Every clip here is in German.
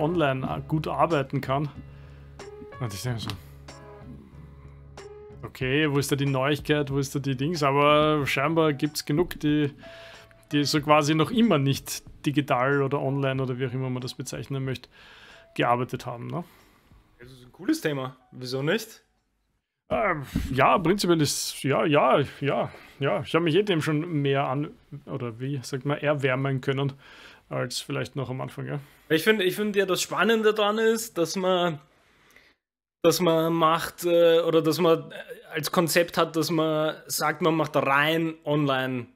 online äh, gut arbeiten kann. Und ich denke so, okay, wo ist da die Neuigkeit, wo ist da die Dings? Aber scheinbar gibt es genug, die, die so quasi noch immer nicht digital oder online oder wie auch immer man das bezeichnen möchte, gearbeitet haben. Ne? Das ist ein cooles Thema. Wieso nicht? Ähm, ja, prinzipiell ist, ja, ja, ja, ja. Ich habe mich eh dem schon mehr an, oder wie sagt man, erwärmen können, als vielleicht noch am Anfang, ja. Ich finde ich find ja, das Spannende daran ist, dass man, dass man macht äh, oder dass man als Konzept hat, dass man sagt, man macht rein online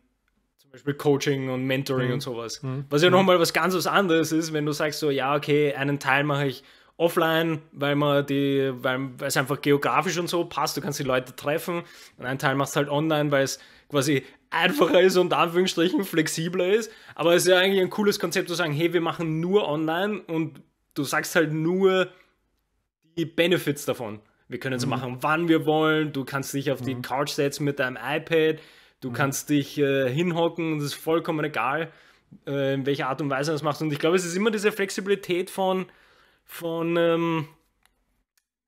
Beispiel Coaching und Mentoring mhm. und sowas. Mhm. Was ja mhm. nochmal was ganz was anderes ist, wenn du sagst so, ja, okay, einen Teil mache ich offline, weil man die, weil es einfach geografisch und so passt, du kannst die Leute treffen und einen Teil machst du halt online, weil es quasi einfacher ist und Anführungsstrichen flexibler ist. Aber es ist ja eigentlich ein cooles Konzept zu sagen, hey, wir machen nur online und du sagst halt nur die Benefits davon. Wir können es mhm. machen, wann wir wollen. Du kannst dich auf die mhm. Couch setzen mit deinem iPad. Du mhm. kannst dich äh, hinhocken. Es ist vollkommen egal, äh, in welcher Art und Weise du das machst. Und ich glaube, es ist immer diese Flexibilität von, von ähm,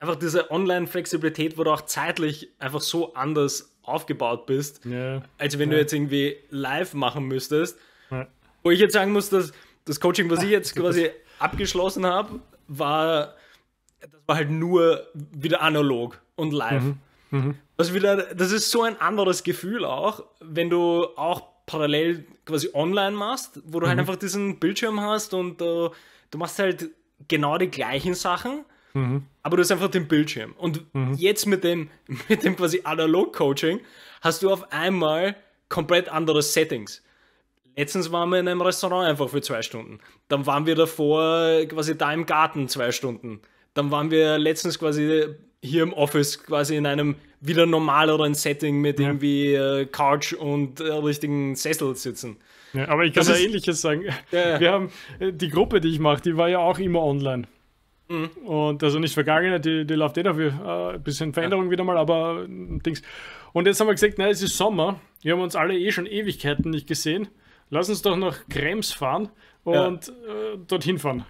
einfach diese Online-Flexibilität, wo du auch zeitlich einfach so anders aufgebaut bist, yeah. als wenn ja. du jetzt irgendwie live machen müsstest. Ja. Wo ich jetzt sagen muss, dass das Coaching, was ich jetzt quasi abgeschlossen habe, war, das war halt nur wieder analog und live. Mhm. Mhm. Das, wieder, das ist so ein anderes Gefühl auch, wenn du auch parallel quasi online machst, wo du halt mhm. halt einfach diesen Bildschirm hast und uh, du machst halt genau die gleichen Sachen. Mhm aber du hast einfach den Bildschirm. Und mhm. jetzt mit dem, mit dem quasi Analog-Coaching hast du auf einmal komplett andere Settings. Letztens waren wir in einem Restaurant einfach für zwei Stunden. Dann waren wir davor quasi da im Garten zwei Stunden. Dann waren wir letztens quasi hier im Office quasi in einem wieder normaleren Setting mit ja. irgendwie äh, Couch und äh, richtigen Sessel sitzen. Ja, aber ich kann das da ist, ähnliches sagen. Ja, wir haben äh, die Gruppe, die ich mache, die war ja auch immer online. Mhm. Und also nicht vergangene, die, die läuft eh dafür. Äh, ein bisschen Veränderung ja. wieder mal, aber mm, Dings. Und jetzt haben wir gesagt, na, es ist Sommer. Wir haben uns alle eh schon Ewigkeiten nicht gesehen. Lass uns doch nach Krems fahren und ja. äh, dorthin fahren.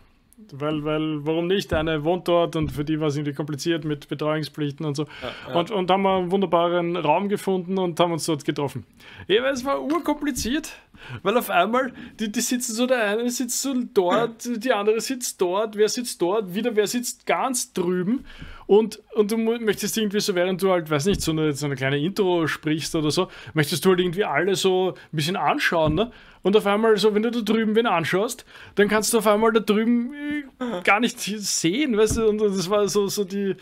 Weil, weil, warum nicht? Eine wohnt dort und für die war es irgendwie kompliziert mit Betreuungspflichten und so. Ja, und, und haben wir einen wunderbaren Raum gefunden und haben uns dort getroffen. Eben, es war urkompliziert. Weil auf einmal, die, die sitzen so, der eine sitzt so dort, die andere sitzt dort, wer sitzt dort, wieder wer sitzt ganz drüben. Und, und du möchtest irgendwie so, während du halt, weiß nicht, so eine, so eine kleine Intro sprichst oder so, möchtest du halt irgendwie alle so ein bisschen anschauen, ne? Und auf einmal, so, wenn du da drüben wen anschaust, dann kannst du auf einmal da drüben äh, gar nicht sehen, weißt du? Und, und das war so, so die,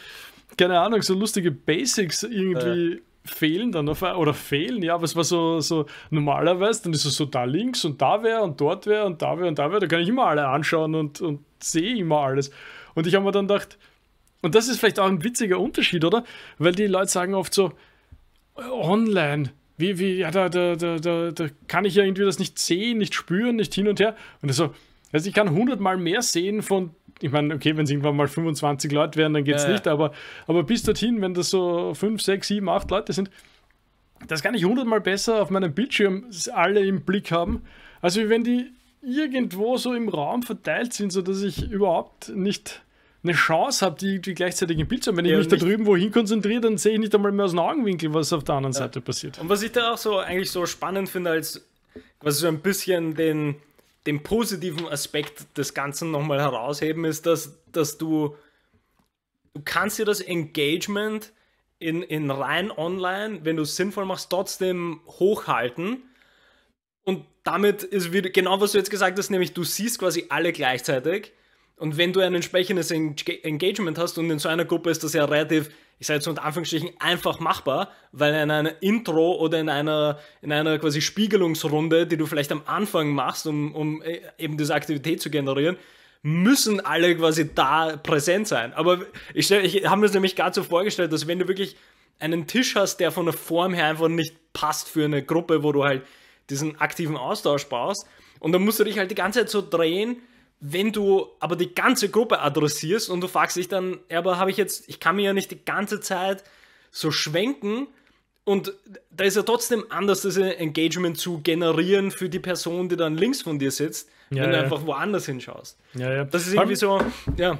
keine Ahnung, so lustige Basics irgendwie. Ja fehlen dann auf oder fehlen, ja, was war so, so normalerweise, dann ist es so da links und da wäre und dort wäre und da wäre und da wäre, da kann ich immer alle anschauen und, und sehe immer alles. Und ich habe mir dann gedacht, und das ist vielleicht auch ein witziger Unterschied, oder? Weil die Leute sagen oft so, online, wie, wie, ja, da, da, da, da, kann ich ja irgendwie das nicht sehen, nicht spüren, nicht hin und her. Und so, also ich kann hundertmal mehr sehen von ich meine, okay, wenn es irgendwann mal 25 Leute wären, dann geht es ja, nicht, aber, aber bis dorthin, wenn das so 5, 6, 7, 8 Leute sind, das kann ich hundertmal besser auf meinem Bildschirm alle im Blick haben, als wenn die irgendwo so im Raum verteilt sind, sodass ich überhaupt nicht eine Chance habe, die irgendwie gleichzeitig im Bild zu haben. Wenn ja, ich mich da drüben wohin konzentriere, dann sehe ich nicht einmal mehr aus dem Augenwinkel, was auf der anderen ja. Seite passiert. Und was ich da auch so eigentlich so spannend finde, als quasi so ein bisschen den, den positiven Aspekt des Ganzen nochmal herausheben, ist, dass, dass du, du kannst dir das Engagement in, in rein online, wenn du es sinnvoll machst, trotzdem hochhalten. Und damit ist wieder genau, was du jetzt gesagt hast, nämlich du siehst quasi alle gleichzeitig. Und wenn du ein entsprechendes Engagement hast und in so einer Gruppe ist das ja relativ ich sage jetzt unter Anführungsstrichen, einfach machbar, weil in einer Intro oder in einer, in einer quasi Spiegelungsrunde, die du vielleicht am Anfang machst, um, um äh, eben diese Aktivität zu generieren, müssen alle quasi da präsent sein. Aber ich, ich habe mir das nämlich gerade so vorgestellt, dass wenn du wirklich einen Tisch hast, der von der Form her einfach nicht passt für eine Gruppe, wo du halt diesen aktiven Austausch brauchst, und dann musst du dich halt die ganze Zeit so drehen, wenn du aber die ganze Gruppe adressierst und du fragst dich dann, aber habe ich jetzt, ich kann mir ja nicht die ganze Zeit so schwenken, und da ist ja trotzdem anders, das Engagement zu generieren für die Person, die dann links von dir sitzt, ja, wenn du einfach woanders hinschaust. Ja, ja. Das ist irgendwie so, ja.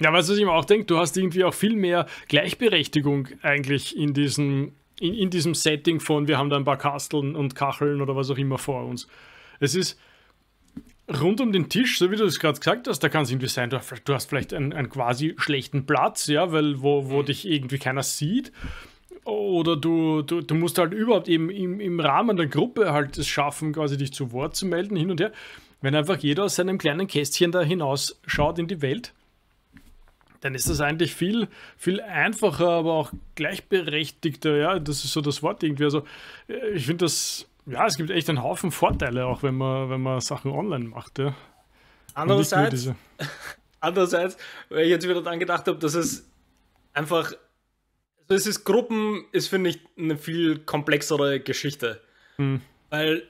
Ja, weißt du, was ich mir auch denke, du hast irgendwie auch viel mehr Gleichberechtigung eigentlich in diesem, in, in diesem Setting von, wir haben da ein paar Kasteln und Kacheln oder was auch immer vor uns. Es ist, rund um den Tisch, so wie du es gerade gesagt hast, da kann es irgendwie sein, du, du hast vielleicht einen, einen, quasi schlechten Platz, ja, weil wo, wo mhm. dich irgendwie keiner sieht. Oder du, du, du musst halt überhaupt eben im, im Rahmen der Gruppe halt es schaffen, quasi dich zu Wort zu melden, hin und her. Wenn einfach jeder aus seinem kleinen Kästchen da hinausschaut in die Welt, dann ist das eigentlich viel, viel einfacher, aber auch gleichberechtigter. Ja, das ist so das Wort irgendwie. Also, äh, ich finde das ja, es gibt echt einen Haufen Vorteile, auch wenn man, wenn man Sachen online macht. Ja. Andererseits, andererseits, weil ich jetzt wieder dran gedacht habe, dass es einfach, also es ist Gruppen, ist finde ich eine viel komplexere Geschichte. Hm. Weil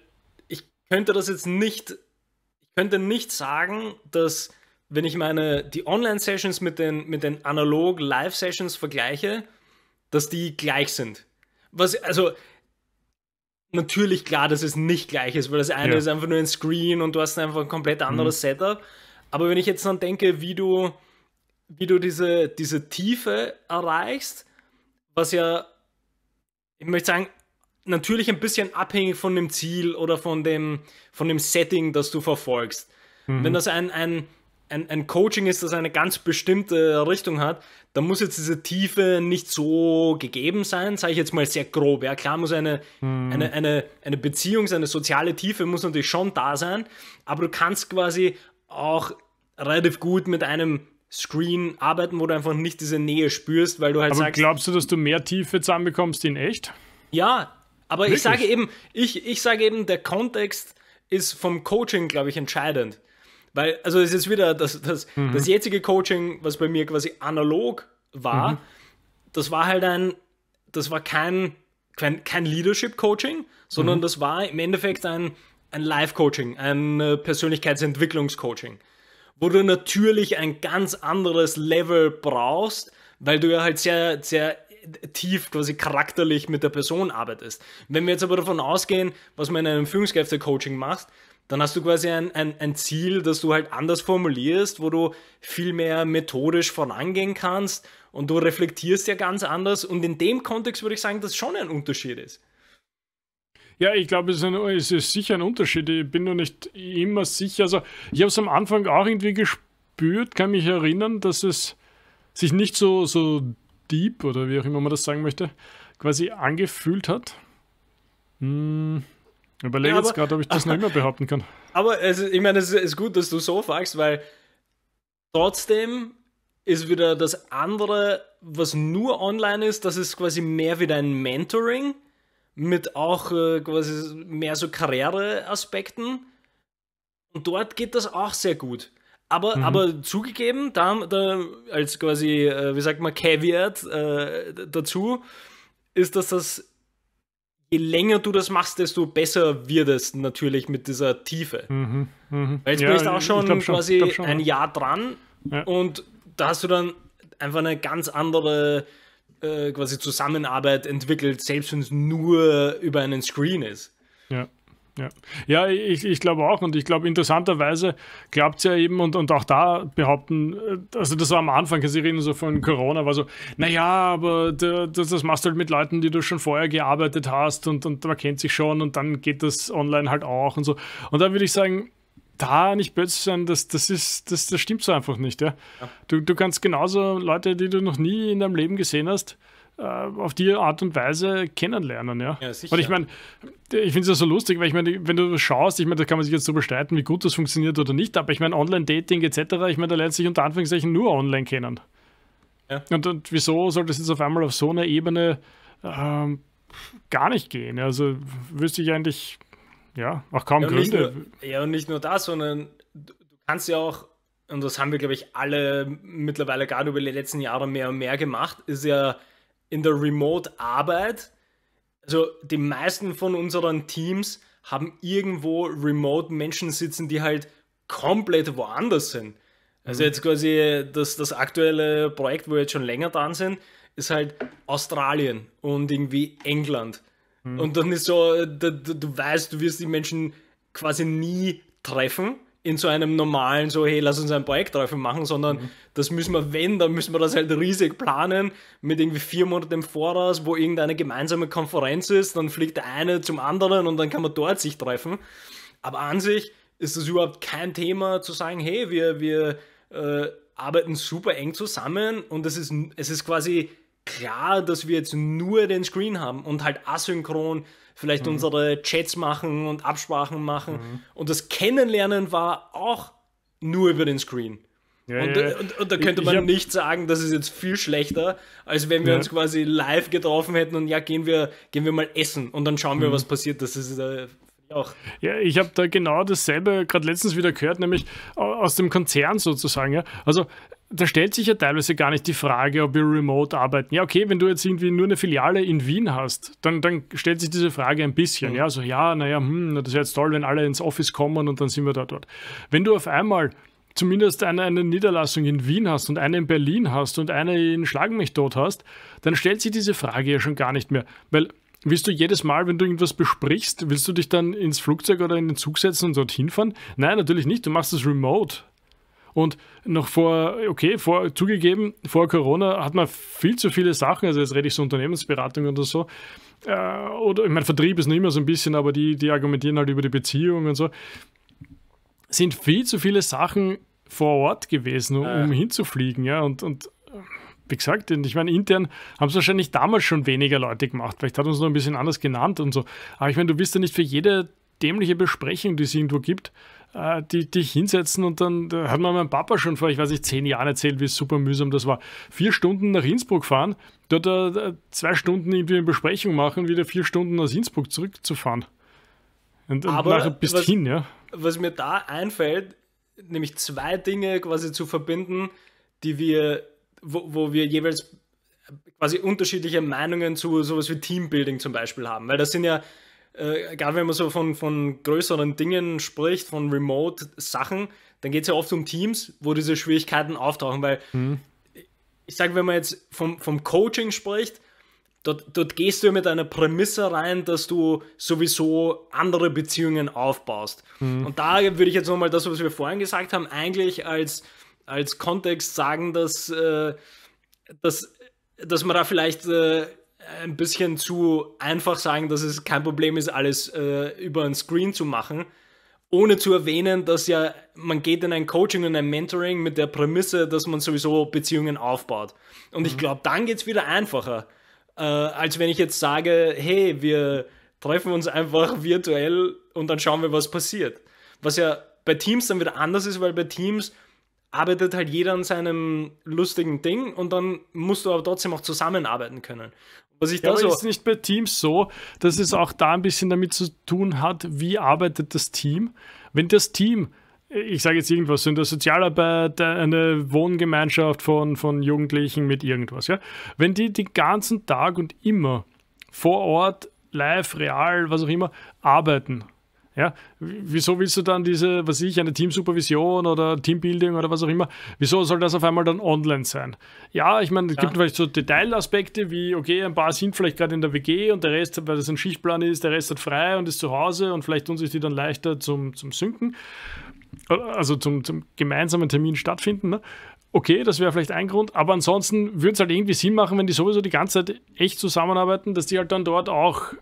ich könnte das jetzt nicht, ich könnte nicht sagen, dass wenn ich meine, die Online-Sessions mit den, mit den analog Live-Sessions vergleiche, dass die gleich sind. Was, also natürlich klar, dass es nicht gleich ist, weil das eine ja. ist einfach nur ein Screen und du hast einfach ein komplett anderes mhm. Setup. Aber wenn ich jetzt dann denke, wie du, wie du diese, diese Tiefe erreichst, was ja, ich möchte sagen, natürlich ein bisschen abhängig von dem Ziel oder von dem, von dem Setting, das du verfolgst. Mhm. Wenn das ein, ein, ein, ein Coaching ist, das eine ganz bestimmte Richtung hat, da muss jetzt diese Tiefe nicht so gegeben sein, sage ich jetzt mal sehr grob. Ja, klar muss eine, hm. eine, eine, eine Beziehungs-, eine soziale Tiefe muss natürlich schon da sein, aber du kannst quasi auch relativ gut mit einem Screen arbeiten, wo du einfach nicht diese Nähe spürst, weil du halt aber sagst. Aber glaubst du, dass du mehr Tiefe zusammenbekommst in echt? Ja, aber Wirklich? ich sage eben, ich, ich sage eben, der Kontext ist vom Coaching, glaube ich, entscheidend. Weil, also es ist wieder das, das, mhm. das jetzige Coaching, was bei mir quasi analog war, mhm. das war halt ein, das war kein, kein, kein Leadership-Coaching, sondern mhm. das war im Endeffekt ein, ein Life-Coaching, ein äh, Persönlichkeitsentwicklungs-Coaching, wo du natürlich ein ganz anderes Level brauchst, weil du ja halt sehr, sehr tief quasi charakterlich mit der Person arbeitest. Wenn wir jetzt aber davon ausgehen, was man in einem Führungskräfte-Coaching macht, dann hast du quasi ein, ein, ein, Ziel, das du halt anders formulierst, wo du viel mehr methodisch vorangehen kannst und du reflektierst ja ganz anders. Und in dem Kontext würde ich sagen, dass schon ein Unterschied ist. Ja, ich glaube, es, es ist, sicher ein Unterschied. Ich bin noch nicht immer sicher. Also, ich habe es am Anfang auch irgendwie gespürt, kann mich erinnern, dass es sich nicht so, so deep oder wie auch immer man das sagen möchte, quasi angefühlt hat. Hm, überlege ja, jetzt gerade, ob ich das noch immer behaupten kann. Aber es, ich meine, es ist gut, dass du so fragst, weil trotzdem ist wieder das andere, was nur online ist, das ist quasi mehr wieder ein Mentoring mit auch äh, quasi mehr so Karriereaspekten. Und dort geht das auch sehr gut. Aber, mhm. aber zugegeben, da, da als quasi, äh, wie sagt man, Caveat äh, dazu, ist, dass das je länger du das machst, desto besser wird es natürlich mit dieser Tiefe. Mhm, mh. Weil jetzt ja, bin ich auch schon, schon quasi schon, ein Jahr dran ja. und da hast du dann einfach eine ganz andere äh, quasi Zusammenarbeit entwickelt, selbst wenn es nur über einen Screen ist. Ja. Ja, ja ich, ich glaube auch. Und ich glaube, interessanterweise glaubt es ja eben, und, und auch da behaupten, äh, also das war am Anfang, Sie also reden so von Corona, war so, naja, aber das, das machst du halt mit Leuten, die du schon vorher gearbeitet hast und, und man kennt sich schon und dann geht das online halt auch und so. Und da würde ich sagen, da nicht böse sein, das, das, ist, das, das stimmt so einfach nicht. Ja? ja. Du, du kannst genauso Leute, die du noch nie in deinem Leben gesehen hast, äh, auf die Art und Weise kennenlernen, ja. ja sicher. Und ich meine, ich finde es ja so lustig, weil ich meine, wenn du schaust, ich meine, da kann man sich jetzt so bestreiten, wie gut das funktioniert oder nicht, aber ich meine, Online-Dating etc., ich meine, da lernt sich unter Anführungszeichen nur online kennen. Ja. Und, und wieso sollte es jetzt auf einmal auf so einer Ebene ähm, gar nicht gehen? Also wüsste ich eigentlich, ja, auch kaum ja, Gründe. Nur, ja, und nicht nur das, sondern du, du kannst ja auch und das haben wir, glaube ich, alle mittlerweile gerade über die letzten Jahre mehr und mehr gemacht, ist ja in der Remote-Arbeit, also die meisten von unseren Teams haben irgendwo remote Menschen sitzen, die halt komplett woanders sind. Also mhm. jetzt quasi das, das aktuelle Projekt, wo wir jetzt schon länger dran sind, ist halt Australien und irgendwie England. Mhm. Und dann ist so, du, du weißt, du wirst die Menschen quasi nie treffen in so einem normalen, so, hey, lass uns ein Projekt Projektreifen machen, sondern mhm. das müssen wir, wenn, dann müssen wir das halt riesig planen, mit irgendwie vier Monaten im Voraus, wo irgendeine gemeinsame Konferenz ist, dann fliegt der eine zum anderen und dann kann man dort sich treffen. Aber an sich ist das überhaupt kein Thema zu sagen, hey, wir, wir äh, arbeiten super eng zusammen und es ist, es ist quasi klar, dass wir jetzt nur den Screen haben und halt asynchron vielleicht mhm. unsere Chats machen und Absprachen machen. Mhm. Und das Kennenlernen war auch nur über den Screen. Ja, und, ja. Und, und, da könnte man ich, ich nicht sagen, das ist jetzt viel schlechter, als wenn wir ja. uns quasi live getroffen hätten und ja, gehen wir, gehen wir mal essen und dann schauen wir, mhm. was passiert. Das ist äh, auch. Ja, ich habe da genau dasselbe gerade letztens wieder gehört, nämlich aus dem Konzern sozusagen. Ja. Also da stellt sich ja teilweise gar nicht die Frage, ob wir remote arbeiten. Ja, okay, wenn du jetzt irgendwie nur eine Filiale in Wien hast, dann, dann stellt sich diese Frage ein bisschen. Mhm. Ja, so, ja, naja, hm, das wäre jetzt toll, wenn alle ins Office kommen und dann sind wir da dort. Wenn du auf einmal zumindest eine, eine, Niederlassung in Wien hast und eine in Berlin hast und eine in Schlag hast, dann stellt sich diese Frage ja schon gar nicht mehr. Weil willst du jedes Mal, wenn du irgendwas besprichst, willst du dich dann ins Flugzeug oder in den Zug setzen und dorthin fahren? Nein, natürlich nicht. Du machst es remote. Und noch vor, okay, vor, zugegeben, vor Corona hat man viel zu viele Sachen, also jetzt rede ich so Unternehmensberatung oder so, äh, oder ich meine, Vertrieb ist noch immer so ein bisschen, aber die, die argumentieren halt über die Beziehung und so, sind viel zu viele Sachen vor Ort gewesen, um, äh. hinzufliegen, ja, und, und wie gesagt, ich meine, intern haben es wahrscheinlich damals schon weniger Leute gemacht. Vielleicht hat uns noch ein bisschen anders genannt und so. Aber ich meine, du bist ja nicht für jede dämliche Besprechung, die es irgendwo gibt, äh, die, dich hinsetzen und dann da hat mir mein Papa schon vor, ich weiß nicht, zehn Jahren erzählt, wie super mühsam das war. Vier Stunden nach Innsbruck fahren, dort äh, zwei Stunden irgendwie eine Besprechung machen, wieder vier Stunden aus Innsbruck zurückzufahren. Und, und nachher bis was, hin, ja. Was mir da einfällt, nämlich zwei Dinge quasi zu verbinden, die wir, wo, wo wir jeweils quasi unterschiedliche Meinungen zu sowas wie Teambuilding zum Beispiel haben. Weil das sind ja äh, gerade wenn man so von, von größeren Dingen spricht, von Remote-Sachen, dann geht es ja oft um Teams, wo diese Schwierigkeiten auftauchen, weil mhm. ich sage, wenn man jetzt vom, vom Coaching spricht, dort, dort gehst du mit einer Prämisse rein, dass du sowieso andere Beziehungen aufbaust. Mhm. Und da würde ich jetzt nochmal das, was wir vorhin gesagt haben, eigentlich als, als Kontext sagen, dass, äh, dass, dass man da vielleicht... Äh, ein bisschen zu einfach sagen, dass es kein Problem ist, alles äh, über ein Screen zu machen, ohne zu erwähnen, dass ja man geht in ein Coaching und ein Mentoring mit der Prämisse, dass man sowieso Beziehungen aufbaut. Und mhm. ich glaube, dann geht es wieder einfacher, äh, als wenn ich jetzt sage, hey, wir treffen uns einfach virtuell und dann schauen wir, was passiert. Was ja bei Teams dann wieder anders ist, weil bei Teams arbeitet halt jeder an seinem lustigen Ding und dann musst du aber trotzdem auch zusammenarbeiten können. Was ich ja, da so. Ist nicht bei Teams so, dass es auch da ein bisschen damit zu tun hat, wie arbeitet das Team? Wenn das Team ich sage jetzt irgendwas, in der Sozialarbeit eine Wohngemeinschaft von, von Jugendlichen mit irgendwas, ja. Wenn die den ganzen Tag und immer vor Ort, live, real, was auch immer, arbeiten ja, wieso willst du dann diese, was ich, eine Teamsupervision oder Teambuilding oder was auch immer, wieso soll das auf einmal dann online sein? Ja, ich meine, es ja. gibt vielleicht so Detailaspekte wie, okay, ein paar sind vielleicht gerade in der WG und der Rest, weil das ein Schichtplan ist, der Rest hat frei und ist zu Hause und vielleicht tun sich die dann leichter zum, zum Synken, äh, also zum, zum gemeinsamen Termin stattfinden. Ne? Okay, das wäre vielleicht ein Grund, aber ansonsten würde es halt irgendwie Sinn machen, wenn die sowieso die ganze Zeit echt zusammenarbeiten, dass die halt dann dort auch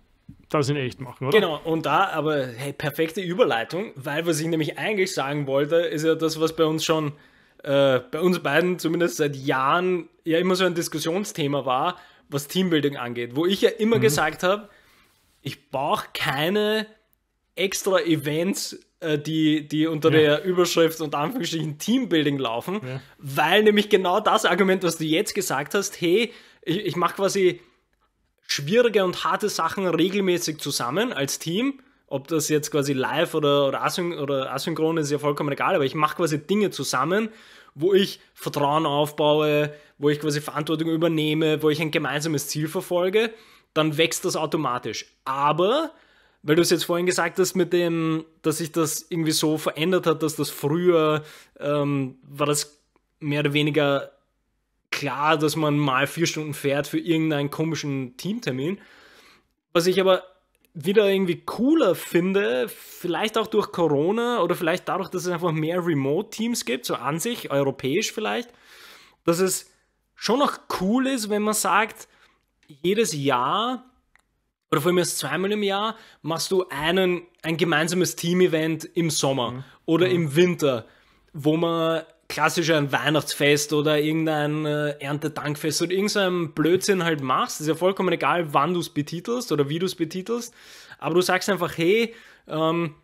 das in echt machen, oder? Genau, und da aber hey, perfekte Überleitung, weil was ich nämlich eigentlich sagen wollte, ist ja das, was bei uns schon, äh, bei uns beiden zumindest seit Jahren ja immer so ein Diskussionsthema war, was Teambuilding angeht, wo ich ja immer mhm. gesagt habe, ich brauche keine extra Events, äh, die, die unter ja. der Überschrift und Anführungsstrichen Teambuilding laufen, ja. weil nämlich genau das Argument, was du jetzt gesagt hast, hey, ich, ich mache quasi schwierige und harte Sachen regelmäßig zusammen als Team. Ob das jetzt quasi live oder, oder, asyn oder asynchron ist ist ja vollkommen egal, aber ich mache quasi Dinge zusammen, wo ich Vertrauen aufbaue, wo ich quasi Verantwortung übernehme, wo ich ein gemeinsames Ziel verfolge, dann wächst das automatisch. Aber weil du es jetzt vorhin gesagt hast, mit dem, dass sich das irgendwie so verändert hat, dass das früher ähm, war das mehr oder weniger klar, dass man mal vier Stunden fährt für irgendeinen komischen Teamtermin. Was ich aber wieder irgendwie cooler finde, vielleicht auch durch Corona oder vielleicht dadurch, dass es einfach mehr Remote-Teams gibt, so an sich, europäisch vielleicht, dass es schon noch cool ist, wenn man sagt, jedes Jahr oder vor allem erst zweimal im Jahr machst du einen, ein gemeinsames Team-Event im Sommer mhm. oder mhm. im Winter, wo man klassisch ein Weihnachtsfest oder irgendein äh, Erntedankfest oder irgendein Blödsinn halt machst. Ist ja vollkommen egal, wann du es betitelst oder wie du es betitelst. Aber du sagst einfach, hey, ähm,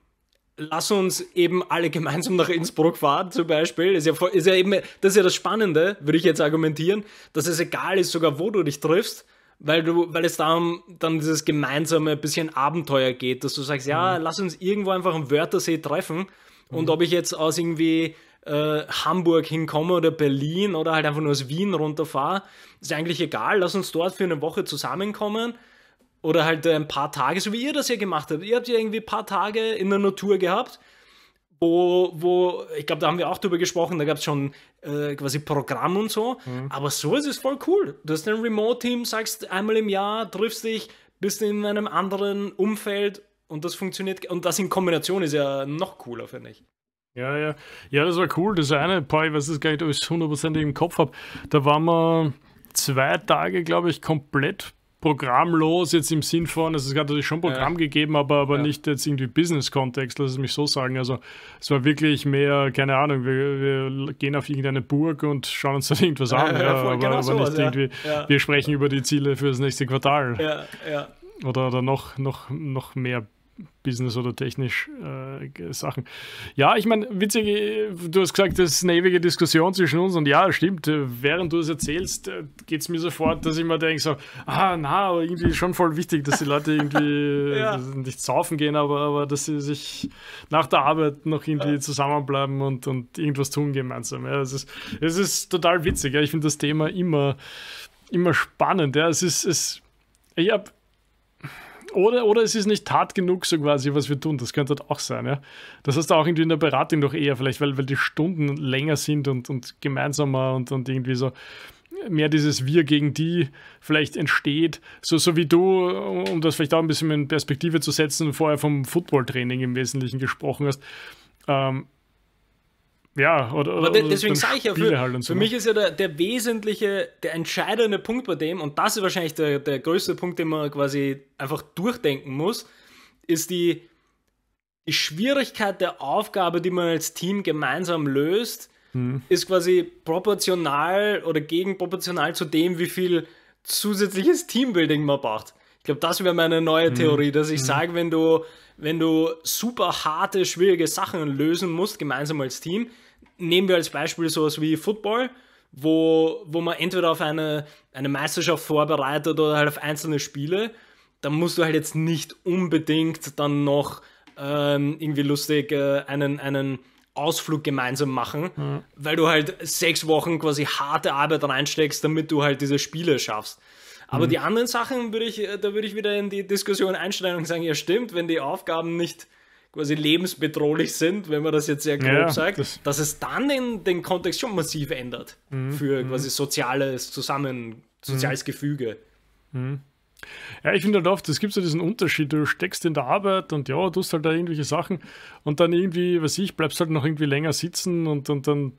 lass uns eben alle gemeinsam nach Innsbruck fahren, zum Beispiel. Ist ja, ist ja eben, das ist ja das Spannende, würde ich jetzt argumentieren, dass es egal ist, sogar wo du dich triffst, weil du, weil es darum dann dieses gemeinsame bisschen Abenteuer geht, dass du sagst, ja, mhm. lass uns irgendwo einfach am Wörthersee treffen. Und mhm. ob ich jetzt aus irgendwie äh, Hamburg hinkomme oder Berlin oder halt einfach nur aus Wien runterfahre, ist eigentlich egal. Lass uns dort für eine Woche zusammenkommen oder halt äh, ein paar Tage, so wie ihr das ja gemacht habt. Ihr habt ja irgendwie ein paar Tage in der Natur gehabt, wo, wo ich glaube, da haben wir auch drüber gesprochen, da gab es schon äh, quasi Programm und so. Mhm. Aber so ist es voll cool. Du hast ein Remote-Team, sagst einmal im Jahr, triffst dich, bist in einem anderen Umfeld und das funktioniert. Und das in Kombination ist ja noch cooler, finde ich. Ja, ja. Ja, das war cool. Das eine, boah, ich weiß es gar nicht, ob ich es hundertprozentig im Kopf habe. Da waren wir zwei Tage, glaube ich, komplett programmlos, jetzt im Sinn von, also es hat natürlich schon Programm ja. gegeben, aber, aber ja. nicht jetzt irgendwie Business-Kontext, lass es mich so sagen. Also es war wirklich mehr, keine Ahnung, wir, wir gehen auf irgendeine Burg und schauen uns dann irgendwas ja, an. aber, genau aber sowas, nicht irgendwie, wir sprechen über die Ziele für das nächste Quartal. Oder, oder noch, noch, noch mehr Business oder technisch äh, Sachen. Ja, ich meine, witzig, du hast gesagt, das ist eine ewige Diskussion zwischen uns und ja, stimmt, äh, während du es erzählst, äh, geht es mir sofort, dass ich mir denke, so, ah, na, irgendwie schon voll wichtig, dass die Leute irgendwie ja. Äh, nicht saufen gehen, aber, aber dass sie sich nach der Arbeit noch irgendwie ja. zusammenbleiben und, und irgendwas tun gemeinsam. Ja, es, ist, es ist total witzig, ja. ich finde das Thema immer, immer spannend. Ja. Es ist, es, ich habe oder, oder es ist nicht hart genug, so quasi, was wir tun. Das könnte halt auch sein, ja. Das hast du auch irgendwie in der Beratung doch eher vielleicht, weil, weil die Stunden länger sind und, und gemeinsamer und, und irgendwie so mehr dieses Wir gegen die vielleicht entsteht, so, so wie du, um das vielleicht auch ein bisschen in Perspektive zu setzen, vorher vom Footballtraining im Wesentlichen gesprochen hast. Ähm, ja, oder, oder, oder deswegen sage ich ja, für, halt für ne? mich ist ja der, der, wesentliche, der entscheidende Punkt bei dem, und das ist wahrscheinlich der, der größte Punkt, den man quasi einfach durchdenken muss, ist die, die Schwierigkeit der Aufgabe, die man als Team gemeinsam löst, hm. ist quasi proportional oder gegenproportional zu dem, wie viel zusätzliches Teambuilding man braucht. Ich glaube, das wäre meine neue hm. Theorie, dass ich hm. sage, wenn du, wenn du super harte, schwierige Sachen lösen musst, gemeinsam als Team, nehmen wir als Beispiel sowas wie Football, wo, wo man entweder auf eine, eine Meisterschaft vorbereitet oder halt auf einzelne Spiele, dann musst du halt jetzt nicht unbedingt dann noch ähm, irgendwie lustig äh, einen, einen Ausflug gemeinsam machen, mhm. weil du halt sechs Wochen quasi harte Arbeit reinsteckst, damit du halt diese Spiele schaffst. Aber mhm. die anderen Sachen würde ich, äh, da würde ich wieder in die Diskussion einsteigen und sagen, ja stimmt, wenn die Aufgaben nicht quasi lebensbedrohlich sind, wenn man das jetzt sehr grob ja, sagt, das dass es dann in den Kontext schon massiv ändert mhm, für mhm. quasi soziales Zusammen, soziales mhm. Gefüge. Mhm. Ja, ich finde halt oft, es gibt so diesen Unterschied, du steckst in der Arbeit und ja, tust halt da irgendwelche Sachen und dann irgendwie, was ich, bleibst halt noch irgendwie länger sitzen und, und dann,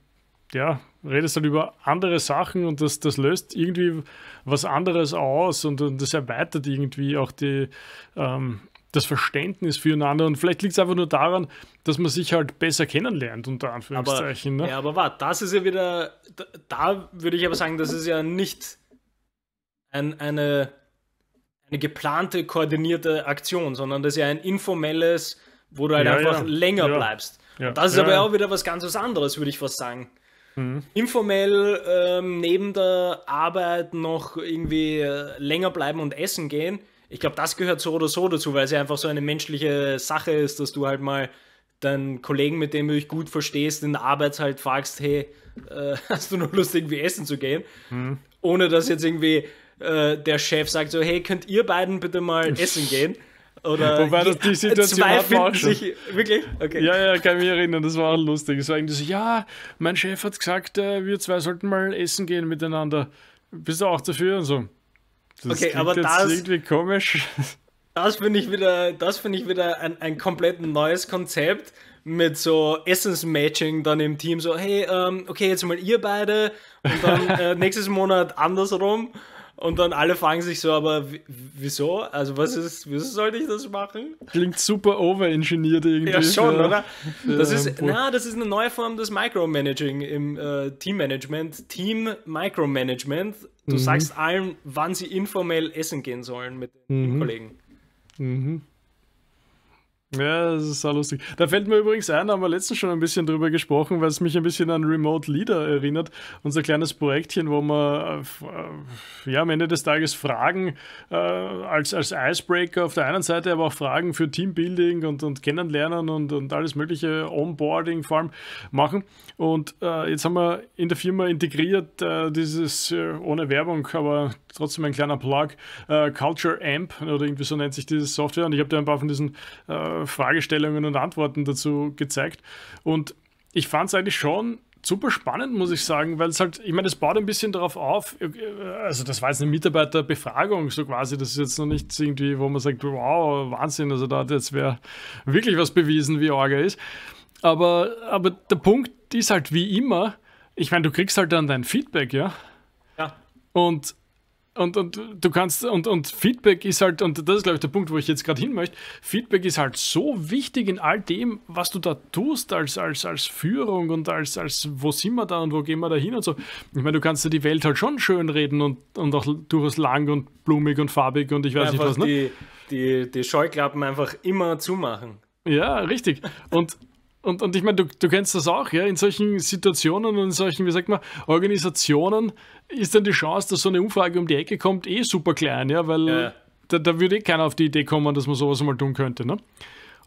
ja, redest halt über andere Sachen und das, das löst irgendwie was anderes aus und, und das erweitert irgendwie auch die, ähm, das Verständnis füreinander. Und vielleicht liegt es einfach nur daran, dass man sich halt besser kennenlernt, unter Anführungszeichen. Aber, ne? Ja, aber warte, das ist ja wieder, da, da, würde ich aber sagen, das ist ja nicht ein, eine, eine geplante, koordinierte Aktion, sondern das ist ja ein informelles, wo du halt ja, einfach ja. länger ja. bleibst. das ist aber auch wieder was ganz anderes, würde ich fast sagen. Mhm. Informell ähm, neben der Arbeit noch irgendwie äh, länger bleiben und essen gehen ich glaube, das gehört so oder so dazu, weil es ja einfach so eine menschliche Sache ist, dass du halt mal deinen Kollegen, mit dem du dich gut verstehst, in der Arbeit halt fragst, hey, äh, hast du noch Lust, irgendwie essen zu gehen? Hm. Ohne dass jetzt irgendwie äh, der Chef sagt so, hey, könnt ihr beiden bitte mal essen gehen? Oder Wobei das die Situation auch Sich, wirklich? Okay. Ja, ja, kann mich erinnern, das war auch lustig. Es war irgendwie so, ja, mein Chef hat gesagt, äh, wir zwei sollten mal essen gehen miteinander. Bist du auch dafür? Und so, das okay, aber das irgendwie komisch. Das finde ich wieder, das finde ich wieder ein, ein komplett neues Konzept mit so Essence-Matching dann im Team so hey ähm, okay jetzt mal ihr beide und dann äh, nächstes Monat andersrum und dann alle fragen sich so, aber wieso? Also was ist, wieso sollte ich das machen? Klingt super overengineert irgendwie. Ja, schon, ja. oder? Das ja, ist, na, das ist eine neue Form des Micromanaging im äh, Teammanagement. Team Micromanagement. Du mhm. sagst allen, wann sie informell essen gehen sollen mit mhm. den Kollegen. Mhm. Ja, das ist so lustig. Da fällt mir übrigens ein, da haben wir letztens schon ein bisschen drüber gesprochen, weil es mich ein bisschen an Remote Leader erinnert. Unser kleines Projektchen, wo wir äh, ja, am Ende des Tages Fragen äh, als, als Icebreaker auf der einen Seite, aber auch Fragen für Teambuilding und, und Kennenlernen und, und alles mögliche, Onboarding vor allem machen. Und äh, jetzt haben wir in der Firma integriert äh, dieses, äh, ohne Werbung, aber trotzdem ein kleiner Plug, äh, Culture Amp oder irgendwie so nennt sich diese Software und ich habe dir ein paar von diesen äh, Fragestellungen und Antworten dazu gezeigt und ich fand es eigentlich schon super spannend, muss ich sagen, weil es halt, ich meine, es baut ein bisschen darauf auf, äh, also das war jetzt eine Mitarbeiterbefragung so quasi, das ist jetzt noch nicht irgendwie, wo man sagt, wow, Wahnsinn, also da hat jetzt wer wirklich was bewiesen, wie Orga ist. Aber, aber der Punkt ist halt wie immer, ich meine, du kriegst halt dann dein Feedback, ja? Ja. Und und, und du kannst, und, und Feedback ist halt, und das ist, glaube ich, der Punkt, wo ich jetzt gerade hin möchte, Feedback ist halt so wichtig in all dem, was du da tust als, als, als Führung und als, als wo sind wir da und wo gehen wir da hin und so. Ich meine, du kannst dir die Welt halt schon schön reden und, und auch durchaus lang und blumig und farbig und ich weiß einfach nicht was. Ne? Die, die, die Scheuklappen einfach immer zumachen. Ja, richtig. Und und, und ich meine, du, du kennst das auch, ja, in solchen Situationen und in solchen, wie sagt man, Organisationen ist dann die Chance, dass so eine Umfrage um die Ecke kommt, eh super klein, ja, weil ja. Da, da würde eh keiner auf die Idee kommen, dass man sowas mal tun könnte. Ne?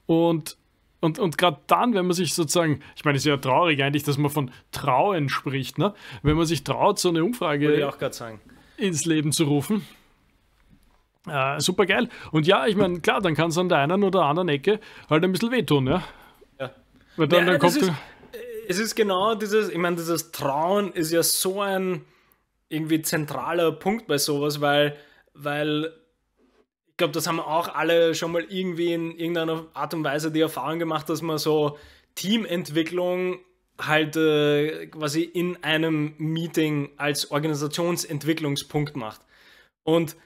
Und und, und gerade dann, wenn man sich sozusagen, ich meine, es ist ja traurig eigentlich, dass man von Trauen spricht, ne? Wenn man sich traut, so eine Umfrage ins Leben zu rufen. Äh, super geil. Und ja, ich meine, klar, dann kann es an der einen oder anderen Ecke halt ein bisschen wehtun, ja. Weil dann, ja, dann kommt ist, es ist genau dieses, ich meine, dieses Trauen ist ja so ein irgendwie zentraler Punkt bei sowas, weil, weil ich glaube, das haben auch alle schon mal irgendwie in irgendeiner Art und Weise die Erfahrung gemacht, dass man so Teamentwicklung halt äh, quasi in einem Meeting als Organisationsentwicklungspunkt macht. Und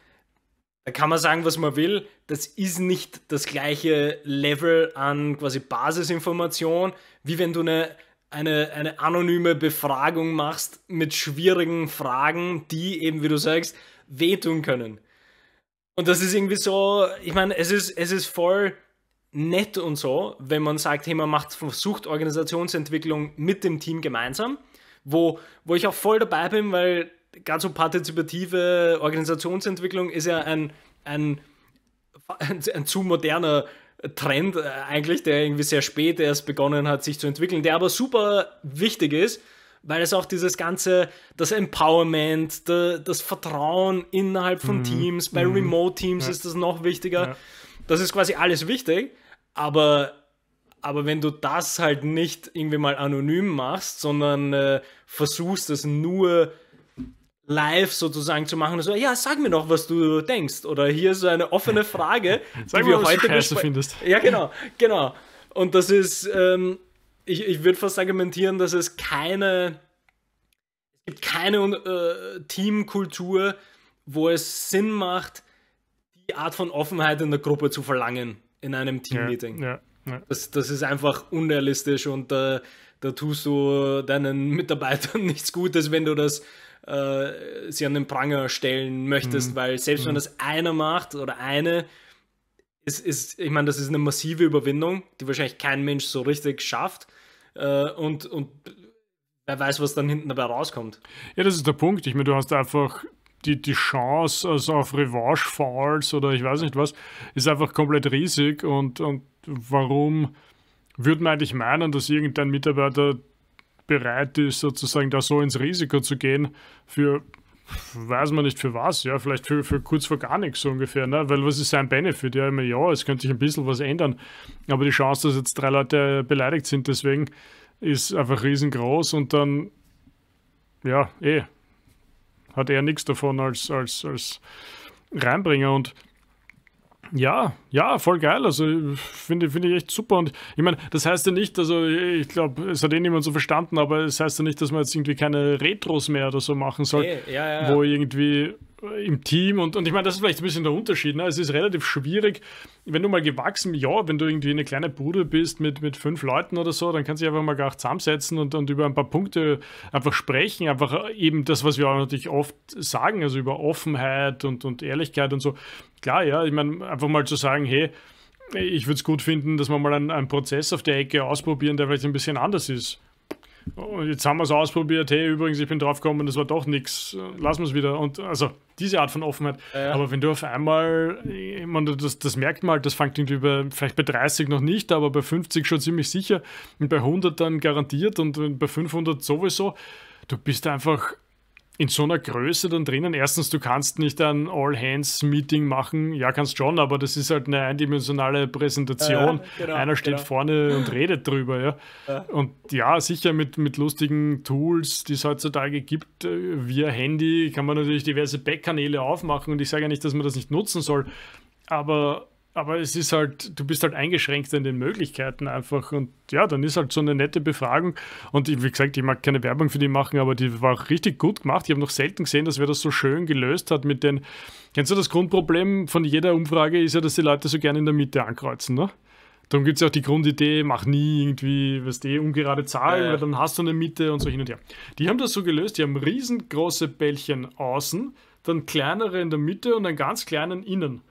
da kann man sagen, was man will. Das ist nicht das gleiche Level an quasi Basisinformation, wie wenn du eine, eine, eine anonyme Befragung machst mit schwierigen Fragen, die eben, wie du sagst, wehtun können. Und das ist irgendwie so, ich meine, es ist, es ist voll nett und so, wenn man sagt, hey, man macht, versucht Organisationsentwicklung mit dem Team gemeinsam, wo, wo ich auch voll dabei bin, weil ganz so partizipative Organisationsentwicklung ist ja ein, ein, ein, zu moderner Trend äh, eigentlich, der irgendwie sehr spät erst begonnen hat, sich zu entwickeln, der aber super wichtig ist, weil es auch dieses ganze, das Empowerment, das Vertrauen innerhalb von mhm. Teams, bei mhm. Remote-Teams ja. ist das noch wichtiger. Ja. Das ist quasi alles wichtig, aber, aber wenn du das halt nicht irgendwie mal anonym machst, sondern äh, versuchst, das nur live sozusagen zu machen. So, ja, sag mir noch, was du denkst. Oder hier ist so eine offene Frage, sag die mir, wir heute du findest. Ja, genau, genau. Und das ist, ähm, ich, ich würde fast argumentieren, dass es keine, es gibt keine äh, Teamkultur, wo es Sinn macht, die Art von Offenheit in der Gruppe zu verlangen in einem Teammeeting. Ja, ja, ja. Das, das ist einfach unrealistisch und äh, da tust du deinen Mitarbeitern nichts Gutes, wenn du das äh, sie an den Pranger stellen möchtest, mhm. weil selbst mhm. wenn das einer macht oder eine, ist, ist, ich meine, das ist eine massive Überwindung, die wahrscheinlich kein Mensch so richtig schafft. Äh, und, und wer weiß, was dann hinten dabei rauskommt. Ja, das ist der Punkt. Ich meine, du hast einfach die, die Chance also auf Revanche Falls oder ich weiß nicht was, ist einfach komplett riesig und, und warum würde man eigentlich meinen, dass irgendein Mitarbeiter bereit ist, sozusagen da so ins Risiko zu gehen für weiß man nicht für was, ja, vielleicht für, für kurz vor gar nichts so ungefähr, ne? weil was ist sein Benefit? Ja, immer, ja, es könnte sich ein bisschen was ändern, aber die Chance, dass jetzt drei Leute beleidigt sind, deswegen ist einfach riesengroß und dann, ja, eh, hat er nichts davon als, als, als Reinbringer und ja, ja, voll geil. Also finde find ich echt super. Und ich meine, das heißt ja nicht, also ich glaube, es hat eh niemand so verstanden, aber es heißt ja nicht, dass man jetzt irgendwie keine Retros mehr oder so machen soll, hey, ja, ja, ja. wo irgendwie im Team und, und ich meine, das ist vielleicht ein bisschen der Unterschied. Ne? Es ist relativ schwierig, wenn du mal gewachsen, ja, wenn du irgendwie eine kleine Bude bist mit, mit fünf Leuten oder so, dann kannst du dich einfach mal gar zusammensetzen und, und über ein paar Punkte einfach sprechen. Einfach eben das, was wir auch natürlich oft sagen, also über Offenheit und, und Ehrlichkeit und so klar, ja, ich meine, einfach mal zu sagen, hey, ich würde es gut finden, dass wir mal einen, einen, Prozess auf der Ecke ausprobieren, der vielleicht ein bisschen anders ist. Und jetzt haben wir es ausprobiert, hey, übrigens, ich bin drauf gekommen, das war doch nichts, lassen wir es wieder. Und also diese Art von Offenheit. Ja, ja. Aber wenn du auf einmal, ich meine, das, das merkt man halt, das fängt irgendwie bei, vielleicht bei 30 noch nicht, aber bei 50 schon ziemlich sicher und bei 100 dann garantiert und bei 500 sowieso. Du bist einfach in so einer Größe dann drinnen. Erstens, du kannst nicht ein All-Hands-Meeting machen. Ja, kannst schon, aber das ist halt eine eindimensionale Präsentation. Ja, genau, Einer steht genau. vorne und redet drüber. Ja. ja. Und ja, sicher mit, mit lustigen Tools, die es heutzutage gibt, äh, via Handy kann man natürlich diverse Backkanäle aufmachen. Und ich sage ja nicht, dass man das nicht nutzen soll. Aber aber es ist halt, du bist halt eingeschränkt in den Möglichkeiten einfach. Und ja, dann ist halt so eine nette Befragung. Und ich, wie gesagt, ich mag keine Werbung für die machen, aber die war auch richtig gut gemacht. Ich habe noch selten gesehen, dass wer das so schön gelöst hat mit den. Kennst du das Grundproblem von jeder Umfrage ist ja, dass die Leute so gerne in der Mitte ankreuzen, ne? Darum gibt es ja auch die Grundidee, mach nie irgendwie, weißt du, eh ungerade Zahlen, äh. weil dann hast du eine Mitte und so hin und her. Die haben das so gelöst, die haben riesengroße Bällchen außen, dann kleinere in der Mitte und einen ganz kleinen innen.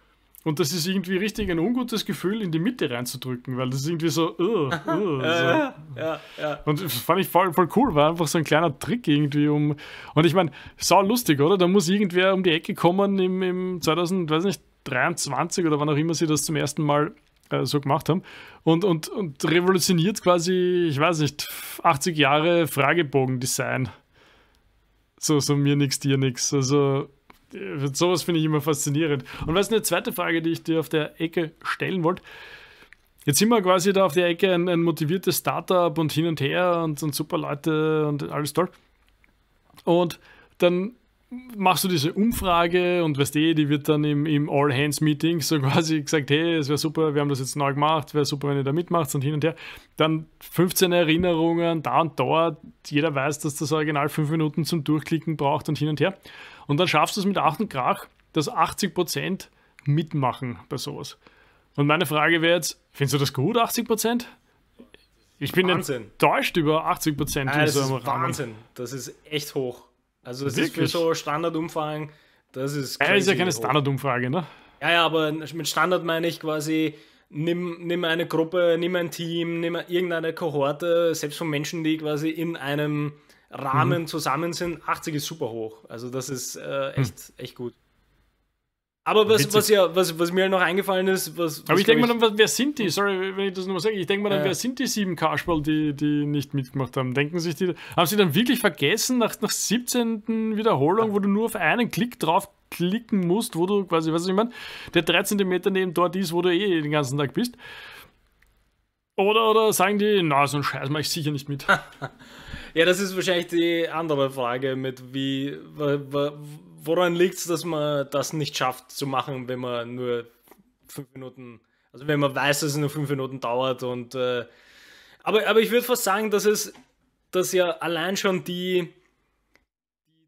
Und das ist irgendwie richtig ein ungutes Gefühl, in die Mitte reinzudrücken, weil das ist irgendwie so, uh, uh, so. Ja, ja, ja. Und das fand ich voll, voll cool, war einfach so ein kleiner Trick irgendwie um. Und ich meine, sau lustig, oder? Da muss irgendwer um die Ecke kommen im, im 2000, oder wann auch immer sie das zum ersten Mal äh, so gemacht haben. Und, und, und revolutioniert quasi, ich weiß nicht, 80 Jahre Fragebogendesign. So, so mir nix, dir nix. Also äh, sowas finde ich immer faszinierend. Und was eine zweite Frage, die ich dir auf der Ecke stellen wollte. Jetzt sind wir quasi da auf der Ecke ein, ein motiviertes Startup und hin und her und, und super Leute und alles toll. Und dann machst du diese Umfrage und weißt eh, die wird dann im, im All-Hands-Meeting so quasi gesagt, hey, es wäre super, wir haben das jetzt neu gemacht, wäre super, wenn ihr da mitmacht und hin und her. Dann 15 Erinnerungen, da und dort, jeder weiß, dass das Original fünf Minuten zum Durchklicken braucht und hin und her. Und dann schaffst du es mit Acht und Krach, dass 80% Prozent mitmachen bei sowas. Und meine Frage wäre jetzt, findest du das gut, 80%? Prozent? Ich bin Wahnsinn. enttäuscht über 80% Prozent. Ah, das ist Wahnsinn, das ist echt hoch. Also das Wirklich? ist für so Standardumfragen, das ist crazy ja, ist ja keine Standardumfrage, ne? Ja, ja, aber mit Standard meine ich quasi, nimm, nimm eine Gruppe, nimm ein Team, nimm irgendeine Kohorte, selbst von Menschen, die quasi in einem Rahmen mhm. zusammen sind, 80 ist super hoch. Also das ist äh, mhm. echt, mhm. echt gut. Aber was, was, ja, was, was mir noch eingefallen ist, was. was Aber ich denke mir dann, wer sind die? Sorry, wenn ich das nochmal sage. Ich denke mir dann, äh. wer sind die sieben Kasperl, die, die nicht mitgemacht haben? Denken sich die. Haben sie dann wirklich vergessen, nach, nach 17. Wiederholung, wo du nur auf einen Klick drauf klicken musst, wo du quasi, weißt du, ich meine, der 13. Meter neben dort ist, wo du eh den ganzen Tag bist? Oder, oder sagen die, na, so ein Scheiß mache ich sicher nicht mit. Ja, das ist wahrscheinlich die andere Frage mit wie, woran liegt es, dass man das nicht schafft zu machen, wenn man nur fünf Minuten, also wenn man weiß, dass es nur fünf Minuten dauert und äh, aber, aber ich würde fast sagen, dass es, dass ja allein schon die,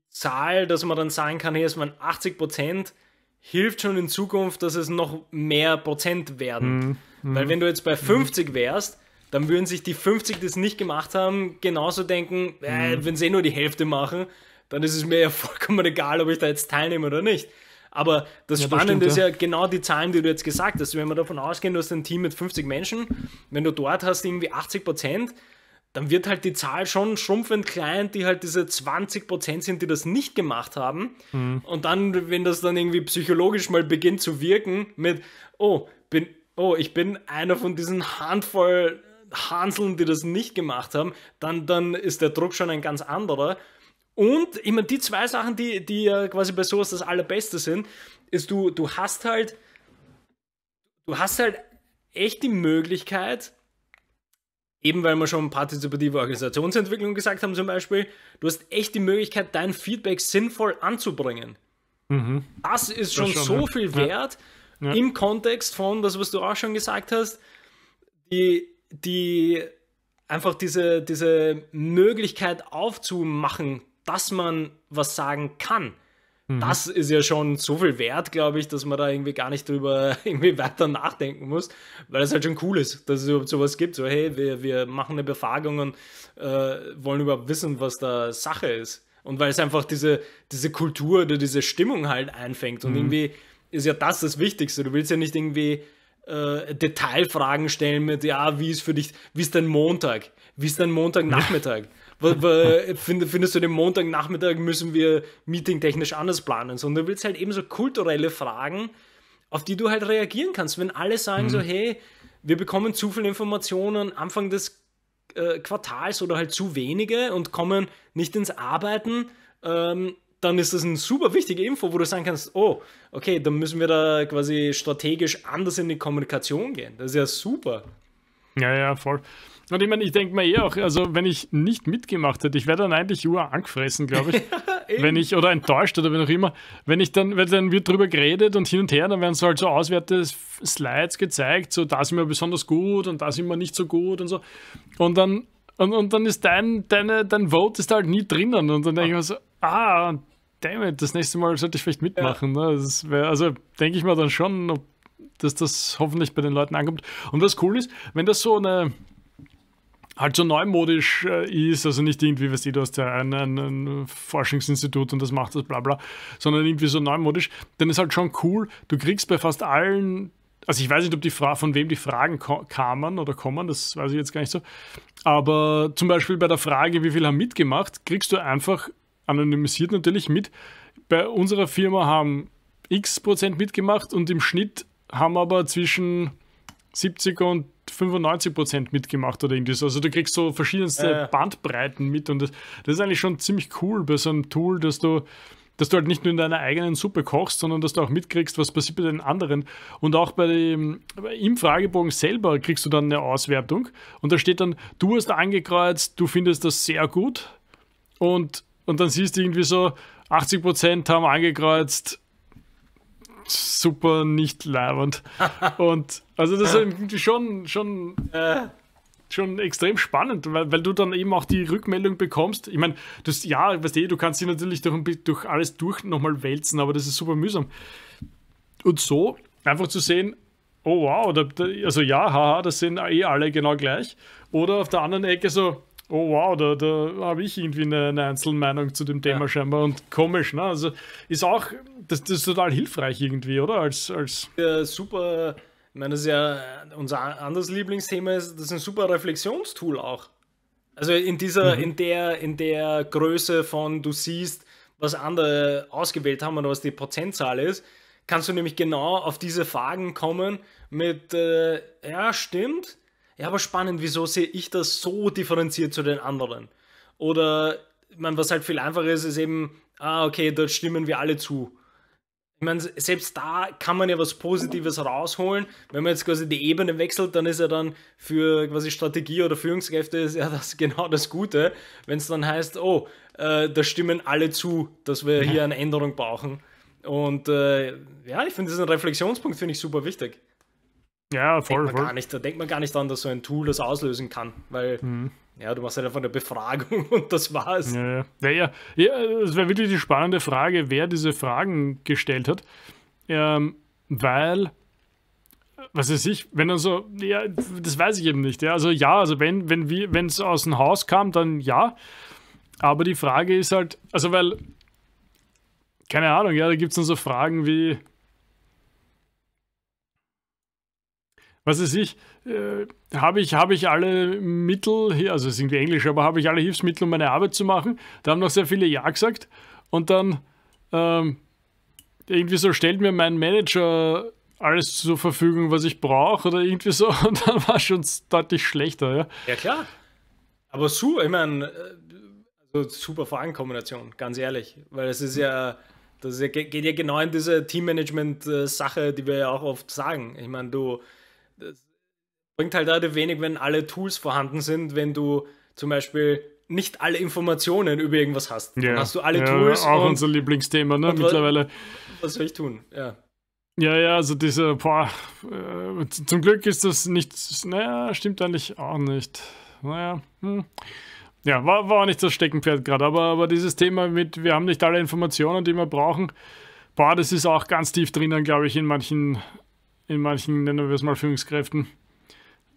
Zahl, dass man dann sagen kann, hier ist man 80 Prozent, hilft schon in Zukunft, dass es noch mehr Prozent werden. Mhm. Weil wenn du jetzt bei 50 mhm. wärst, dann würden sich die 50, die es nicht gemacht haben, genauso denken, äh, mhm. wenn sie eh nur die Hälfte machen, dann ist es mir ja vollkommen egal, ob ich da jetzt teilnehme oder nicht. Aber das ja, Spannende das stimmt, ist ja, ja, genau die Zahlen, die du jetzt gesagt hast. Wenn wir davon ausgehen, du hast ein Team mit 50 Menschen, wenn du dort hast irgendwie 80 Prozent, dann wird halt die Zahl schon schrumpfend klein, die halt diese 20 Prozent sind, die das nicht gemacht haben. Mhm. Und dann, wenn das dann irgendwie psychologisch mal beginnt zu wirken mit, oh, bin, oh, ich bin einer von diesen Handvoll Hanseln, die das nicht gemacht haben, dann, dann ist der Druck schon ein ganz anderer. Und ich meine, die zwei Sachen, die, die ja quasi bei sowas das Allerbeste sind, ist, du, du hast halt, du hast halt echt die Möglichkeit, eben weil wir schon partizipative Organisationsentwicklung gesagt haben zum Beispiel, du hast echt die Möglichkeit, dein Feedback sinnvoll anzubringen. Mhm. Das ist schon, das schon so ja. viel wert ja. Ja. im Kontext von das, was du auch schon gesagt hast, die die einfach diese, diese Möglichkeit aufzumachen, dass man was sagen kann. Mhm. Das ist ja schon so viel wert, glaube ich, dass man da irgendwie gar nicht drüber irgendwie weiter nachdenken muss, weil es halt schon cool ist, dass es überhaupt sowas gibt. So, hey, wir, wir machen eine Befragung und äh, wollen überhaupt wissen, was da Sache ist. Und weil es einfach diese, diese Kultur oder diese Stimmung halt einfängt. Und mhm. irgendwie ist ja das das Wichtigste. Du willst ja nicht irgendwie äh, Detailfragen stellen mit, ja, wie ist für dich, wie ist dein Montag? Wie ist dein Montagnachmittag? Findest du den Montagnachmittag müssen wir meetingtechnisch anders planen, sondern du willst halt eben so kulturelle Fragen, auf die du halt reagieren kannst. Wenn alle sagen mhm. so, hey, wir bekommen zu viele Informationen Anfang des äh, Quartals oder halt zu wenige und kommen nicht ins Arbeiten, ähm, dann ist das ein super wichtige Info, wo du sagen kannst, oh, okay, dann müssen wir da quasi strategisch anders in die Kommunikation gehen. Das ist ja super. Ja, ja, voll. Und ich meine, ich denke mir eh auch, also wenn ich nicht mitgemacht hätte, ich wäre dann eigentlich ur angefressen, glaube ich. wenn ich, oder enttäuscht oder wenn auch immer, wenn ich dann, wenn dann wird drüber geredet und hin und her, dann werden so halt so auswerte Slides gezeigt, so da sind wir besonders gut und da sind wir nicht so gut und so. Und dann, und, und dann ist dein, deine, dein Vote ist halt nie drinnen. Und dann denke ich mir so, ah, damn it, das nächste Mal sollte ich vielleicht mitmachen. Ja. Ne? Das wär, also denke ich mal dann schon, ob, dass das hoffentlich bei den Leuten ankommt. Und was cool ist, wenn das so eine halt so neumodisch äh, ist, also nicht irgendwie, was weißt du, du hast ja ein, ein, ein, Forschungsinstitut und das macht das bla bla, sondern irgendwie so neumodisch, dann ist halt schon cool, du kriegst bei fast allen, also ich weiß nicht, ob die Fra von wem die Fragen kamen oder kommen, das weiß ich jetzt gar nicht so, aber zum Beispiel bei der Frage, wie viel haben mitgemacht, kriegst du einfach anonymisiert natürlich mit. Bei unserer Firma haben x Prozent mitgemacht und im Schnitt haben aber zwischen 70 und 95 Prozent mitgemacht oder irgendwie so. Also du kriegst so verschiedenste äh. Bandbreiten mit und das, das, ist eigentlich schon ziemlich cool bei so einem Tool, dass du, dass du halt nicht nur in deiner eigenen Suppe kochst, sondern dass du auch mitkriegst, was passiert bei den anderen. Und auch bei dem, im Fragebogen selber kriegst du dann eine Auswertung und da steht dann, du hast angekreuzt, du findest das sehr gut und und dann siehst du irgendwie so, 80% haben angekreuzt, super nicht leibend. und also das ist irgendwie schon, schon, äh, schon extrem spannend, weil, weil du dann eben auch die Rückmeldung bekommst. Ich meine, ja, weißt du, du kannst sie natürlich durch, durch alles durch nochmal wälzen, aber das ist super mühsam. Und so einfach zu sehen, oh wow, also ja, haha, das sind eh alle genau gleich. Oder auf der anderen Ecke so, oh wow, da, da habe ich irgendwie eine, eine Einzelmeinung zu dem Thema ja. scheinbar und komisch, ne? Also ist auch, das, das ist total hilfreich irgendwie, oder? Als, als ja, super, ich meine, das ist ja unser anderes Lieblingsthema, ist, das ist ein super Reflexionstool auch. Also in dieser, mhm. in der, in der Größe von du siehst, was andere ausgewählt haben oder was die Prozentzahl ist, kannst du nämlich genau auf diese Fragen kommen mit, äh, ja, stimmt, ja, aber spannend, wieso sehe ich das so differenziert zu den anderen? Oder, ich meine, was halt viel einfacher ist, ist eben, ah, okay, da stimmen wir alle zu. Ich meine, selbst da kann man ja was Positives rausholen. Wenn man jetzt quasi die Ebene wechselt, dann ist ja dann für quasi Strategie oder Führungskräfte ist ja das genau das Gute, wenn es dann heißt, oh, äh, da stimmen alle zu, dass wir mhm. hier eine Änderung brauchen. Und äh, ja, ich finde diesen Reflexionspunkt finde ich super wichtig. Ja, voll, denkt voll. Gar nicht, da denkt man gar nicht dran, dass so ein Tool das auslösen kann, weil mhm. ja, du machst halt einfach eine Befragung und das war's. Ja, ja. Naja, ja, es wäre wirklich die spannende Frage, wer diese Fragen gestellt hat, ähm, weil was weiß ich, wenn dann so, ja, das weiß ich eben nicht. Ja. Also ja, also wenn, wenn wenn es aus dem Haus kam, dann ja. Aber die Frage ist halt, also weil, keine Ahnung, ja, da gibt es dann so Fragen wie, was weiß ich, äh, habe ich, hab ich alle Mittel, also es ist irgendwie Englisch, aber habe ich alle Hilfsmittel, um meine Arbeit zu machen? Da haben noch sehr viele Ja gesagt und dann ähm, irgendwie so stellt mir mein Manager alles zur Verfügung, was ich brauche oder irgendwie so und dann war es schon deutlich schlechter. Ja, ja klar. Aber super, ich meine, äh, also super Fragenkombination, ganz ehrlich, weil es ist ja, das ist ja, geht ja genau in diese Teammanagement-Sache, äh, die wir ja auch oft sagen. Ich meine, du bringt halt relativ wenig, wenn alle Tools vorhanden sind, wenn du zum Beispiel nicht alle Informationen über irgendwas hast. Yeah. Dann hast du alle ja, Tools. Auch und, unser Lieblingsthema, ne, mittlerweile. Was soll ich tun? Ja. Ja, ja, also diese, boah, äh, zum Glück ist das nicht, naja, stimmt eigentlich auch nicht. Naja, hm. Ja, war, war auch nicht das Steckenpferd gerade, aber, aber dieses Thema mit, wir haben nicht alle Informationen, die wir brauchen, boah, das ist auch ganz tief drinnen, glaube ich, in manchen, in manchen, nennen wir es mal, Führungskräften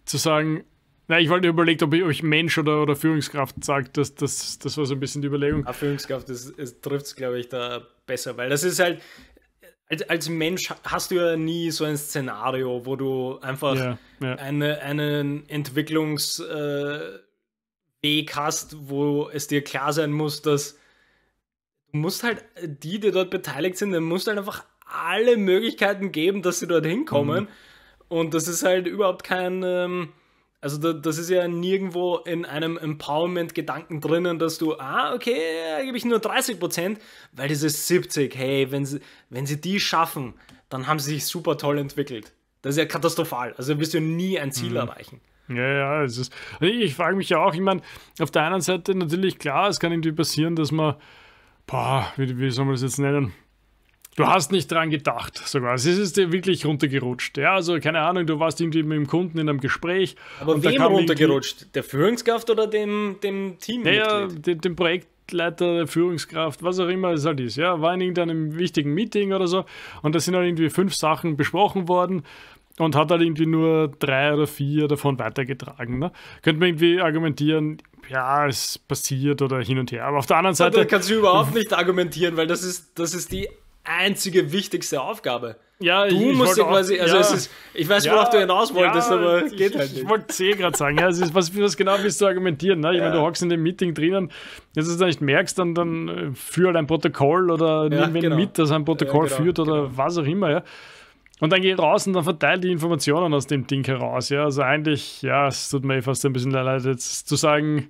zu sagen, na, ich wollte überlegt, ob ich euch Mensch oder, oder Führungskraft sagt. Das, das, das war so ein bisschen die Überlegung. Ja, ah, Führungskraft das, das trifft es, glaube ich, da besser, weil das ist halt, als, als Mensch hast du ja nie so ein Szenario, wo du einfach ja, ja. Eine, einen Entwicklungsweg äh, hast, wo es dir klar sein muss, dass du musst halt die, die dort beteiligt sind, du musst halt einfach alle Möglichkeiten geben, dass sie dort hinkommen. Mhm. Und das ist halt überhaupt kein, ähm, also da, das ist ja nirgendwo in einem Empowerment-Gedanken drinnen, dass du, ah, okay, da gebe ich nur 30 Prozent, weil dieses 70, hey, wenn sie, wenn sie die schaffen, dann haben sie sich super toll entwickelt. Das ist ja katastrophal. Also wirst du nie ein Ziel mhm. erreichen. Ja, ja, es ist. Ich frage mich ja auch, ich meine, auf der einen Seite natürlich klar, es kann irgendwie passieren, dass man, boah, wie, wie soll man das jetzt nennen? Du hast nicht dran gedacht, sogar. Es ist dir wirklich runtergerutscht. Ja, also keine Ahnung, du warst irgendwie mit dem Kunden in einem Gespräch. Aber wem runtergerutscht? Der Führungskraft oder dem, dem Team? Naja, dem, dem Projektleiter, Führungskraft, was auch immer es halt ist. Ja, war in irgendeinem wichtigen Meeting oder so und da sind halt irgendwie fünf Sachen besprochen worden und hat halt irgendwie nur drei oder vier davon weitergetragen. Ne? Könnte man irgendwie argumentieren, ja, es passiert oder hin und her. Aber auf der anderen Seite. da kannst du überhaupt nicht argumentieren, weil das ist, das ist die einzige wichtigste Aufgabe. Ja, du ich, musst ich ja quasi, also ja, es ist, ich weiß, ja, worauf du hinaus wolltest, ja, aber geht halt nicht. Ich wollte es eh gerade sagen, ja, es ist, was, was genau willst du argumentieren? Ne? Ich meine, du hockst in dem Meeting drinnen, jetzt du es nicht merkst, dann, dann äh, führ halt ein Protokoll oder nimm wen genau. mit, dass ein Protokoll genau, führt oder genau. was auch immer, ja. Und dann geh raus und dann verteile die Informationen aus dem Ding heraus. Ja, also eigentlich, ja, es tut mir eh fast ein bisschen leid, jetzt zu sagen,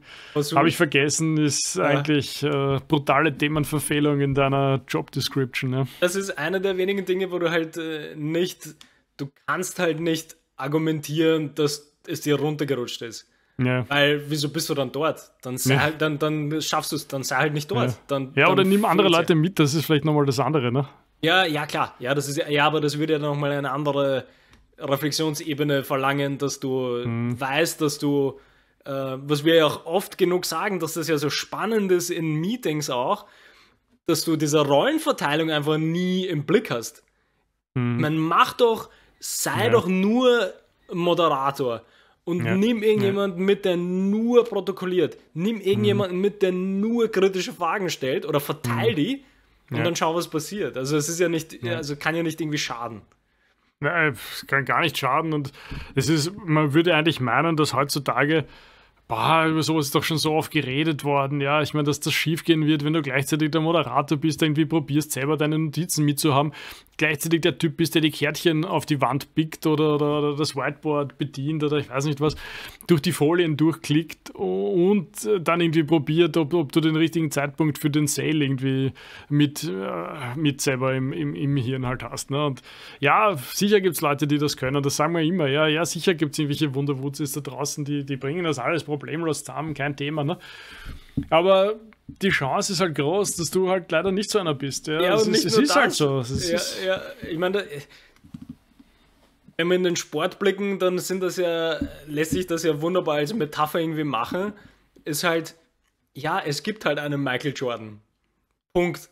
habe ich vergessen, ist ja. eigentlich äh, brutale Themenverfehlung in deiner Job Description. Ja. Das ist einer der wenigen Dinge, wo du halt äh, nicht, du kannst halt nicht argumentieren, dass es dir runtergerutscht ist. Ja. Weil, wieso bist du dann dort? Dann, sei ja. halt, dann, dann schaffst du es, dann sei halt nicht dort. Ja, dann, ja oder nimm andere Leute mit, das ist vielleicht nochmal das andere, ne? Ja, ja, klar. Ja, das ist ja, aber das würde ja nochmal eine andere Reflexionsebene verlangen, dass du mhm. weißt, dass du, äh, was wir ja auch oft genug sagen, dass das ja so spannend ist in Meetings auch, dass du diese Rollenverteilung einfach nie im Blick hast. Mhm. Man macht doch, sei ja. doch nur Moderator und ja. nimm irgendjemanden ja. mit, der nur protokolliert. Nimm irgendjemanden mhm. mit, der nur kritische Fragen stellt oder verteil mhm. die und ja. dann schau, was passiert. Also es ist ja nicht, ja. also kann ja nicht irgendwie schaden. Nein, äh, es kann gar nicht schaden und es ist, man würde eigentlich meinen, dass heutzutage Bah, über sowas ist doch schon so oft geredet worden. Ja, ich meine, dass das schiefgehen wird, wenn du gleichzeitig der Moderator bist, irgendwie probierst, selber deine Notizen mitzuhaben gleichzeitig der Typ ist, der die Kärtchen auf die Wand pickt oder, oder, oder, das Whiteboard bedient oder ich weiß nicht was, durch die Folien durchklickt und dann irgendwie probiert, ob, ob du den richtigen Zeitpunkt für den Sale irgendwie mit, äh, mit selber im, im, im Hirn halt hast. Ne? Und ja, sicher gibt es Leute, die das können, das sagen wir immer. Ja, ja sicher gibt es irgendwelche Wunderwutzis da draußen, die, die bringen das alles problemlos zusammen, kein Thema. Ne? Aber die Chance ist halt groß, dass du halt leider nicht so einer bist. Ja, ja es, ist, halt es ist halt so. Ja, ist ja, ich meine, wenn wir in den Sport blicken, dann sind das ja, lässt sich das ja wunderbar als Metapher irgendwie machen. Ist halt, ja, es gibt halt einen Michael Jordan. Punkt.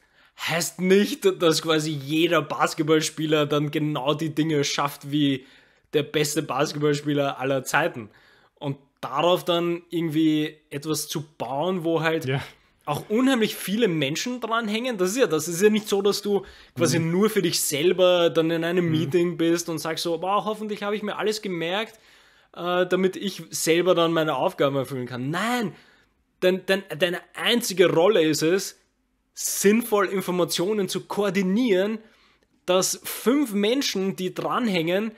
Heißt nicht, dass quasi jeder Basketballspieler dann genau die Dinge schafft wie der beste Basketballspieler aller Zeiten. Und darauf dann irgendwie etwas zu bauen, wo halt ja auch unheimlich viele Menschen dranhängen. Das ist ja, das ist ja nicht so, dass du quasi mhm. nur für dich selber dann in einem mhm. Meeting bist und sagst so, wow, hoffentlich habe ich mir alles gemerkt, äh, damit ich selber dann meine Aufgaben erfüllen kann. Nein, denn, denn deine einzige Rolle ist es, sinnvoll Informationen zu koordinieren, dass fünf Menschen, die dranhängen,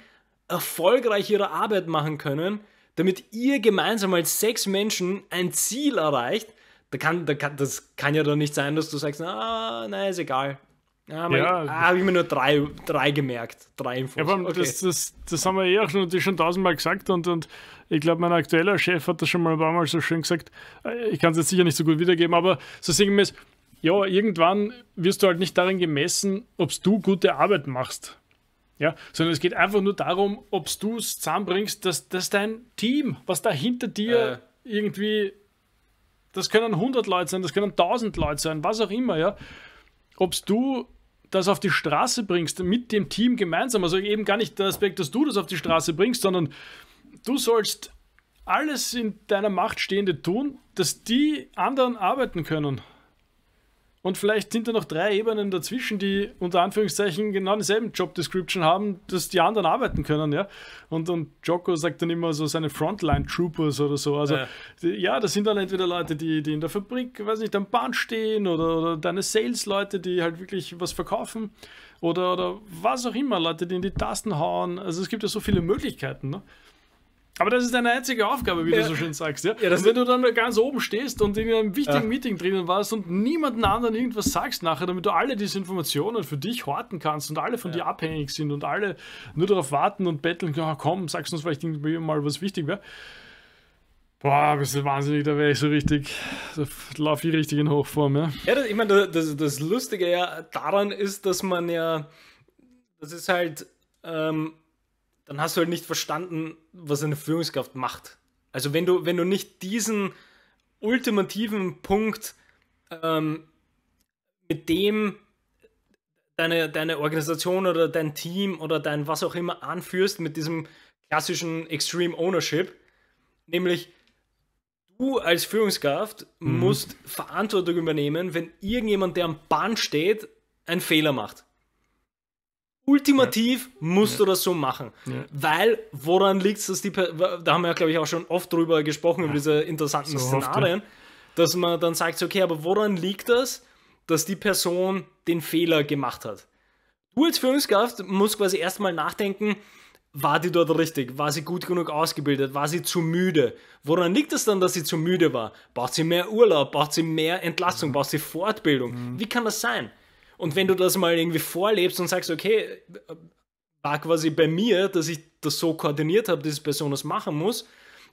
erfolgreich ihre Arbeit machen können, damit ihr gemeinsam als sechs Menschen ein Ziel erreicht da kann, da kann, das kann ja doch nicht sein, dass du sagst, ah, nein, ist egal. Ah, ja, ah, habe ich mir nur drei, drei gemerkt, drei Infos. Ja, aber okay. das, das, das haben wir eh auch natürlich schon tausendmal gesagt und, und ich glaube, mein aktueller Chef hat das schon mal ein paar Mal so schön gesagt. Äh, ich kann es jetzt sicher nicht so gut wiedergeben, aber so sehen wir es, ja, irgendwann wirst du halt nicht darin gemessen, ob du gute Arbeit machst. Ja, sondern es geht einfach nur darum, ob du es zusammenbringst, dass, dass dein Team, was da hinter dir äh. irgendwie das können 100 Leute sein, das können 1000 Leute sein, was auch immer, ja. Ob du das auf die Straße bringst, mit dem Team gemeinsam, also eben gar nicht der Aspekt, dass du das auf die Straße bringst, sondern du sollst alles in deiner Macht Stehende tun, dass die anderen arbeiten können. Und vielleicht sind da noch drei Ebenen dazwischen, die unter Anführungszeichen genau dieselben Job Description haben, dass die anderen arbeiten können, ja. Und, und Joko sagt dann immer so seine Frontline Troopers oder so. Also, ja, ja das sind dann entweder Leute, die, die in der Fabrik, weiß nicht, am Bahn stehen oder, oder deine Sales-Leute, die halt wirklich was verkaufen oder, oder was auch immer, Leute, die in die Tasten hauen. Also, es gibt ja so viele Möglichkeiten, ne? Aber das ist deine einzige Aufgabe, wie ja. du so schön sagst. Ja? ja wenn du dann ganz oben stehst und in einem wichtigen ja. Meeting drinnen warst und niemanden anderen irgendwas sagst nachher, damit du alle diese Informationen für dich horten kannst und alle von dir abhängig sind und alle nur darauf warten und betteln, oh, komm, sagst uns vielleicht irgendwie mal, was wichtig wäre. Boah, bist du wahnsinnig, da wäre ich so richtig, da laufe ich richtig in Hochform. Ja, ja das, ich meine, das, das Lustige ja daran ist, dass man ja, das ist halt, ähm, dann hast du halt nicht verstanden, was eine Führungskraft macht. Also wenn du, wenn du nicht diesen ultimativen Punkt ähm, mit dem deine, deine Organisation oder dein Team oder dein was auch immer anführst, mit diesem klassischen Extreme Ownership, nämlich du als Führungskraft mhm. musst Verantwortung übernehmen, wenn irgendjemand, der am Band steht, einen Fehler macht. Ultimativ musst ja. du das so machen. Ja. Weil, woran liegt es, dass die, da haben wir ja, glaube ich, auch schon oft drüber gesprochen, ja. über diese interessanten so Szenarien, dass man dann sagt, okay, aber woran liegt das, dass die Person den Fehler gemacht hat? Du als Führungskraft musst quasi erstmal nachdenken, war die dort richtig? War sie gut genug ausgebildet? War sie zu müde? Woran liegt es dann, dass sie zu müde war? Braucht sie mehr Urlaub? Braucht sie mehr Entlastung? Mhm. Braucht sie Fortbildung? Mhm. Wie kann das sein? Und wenn du das mal irgendwie vorlebst und sagst, okay, war quasi bei mir, dass ich das so koordiniert habe, diese Person das machen muss,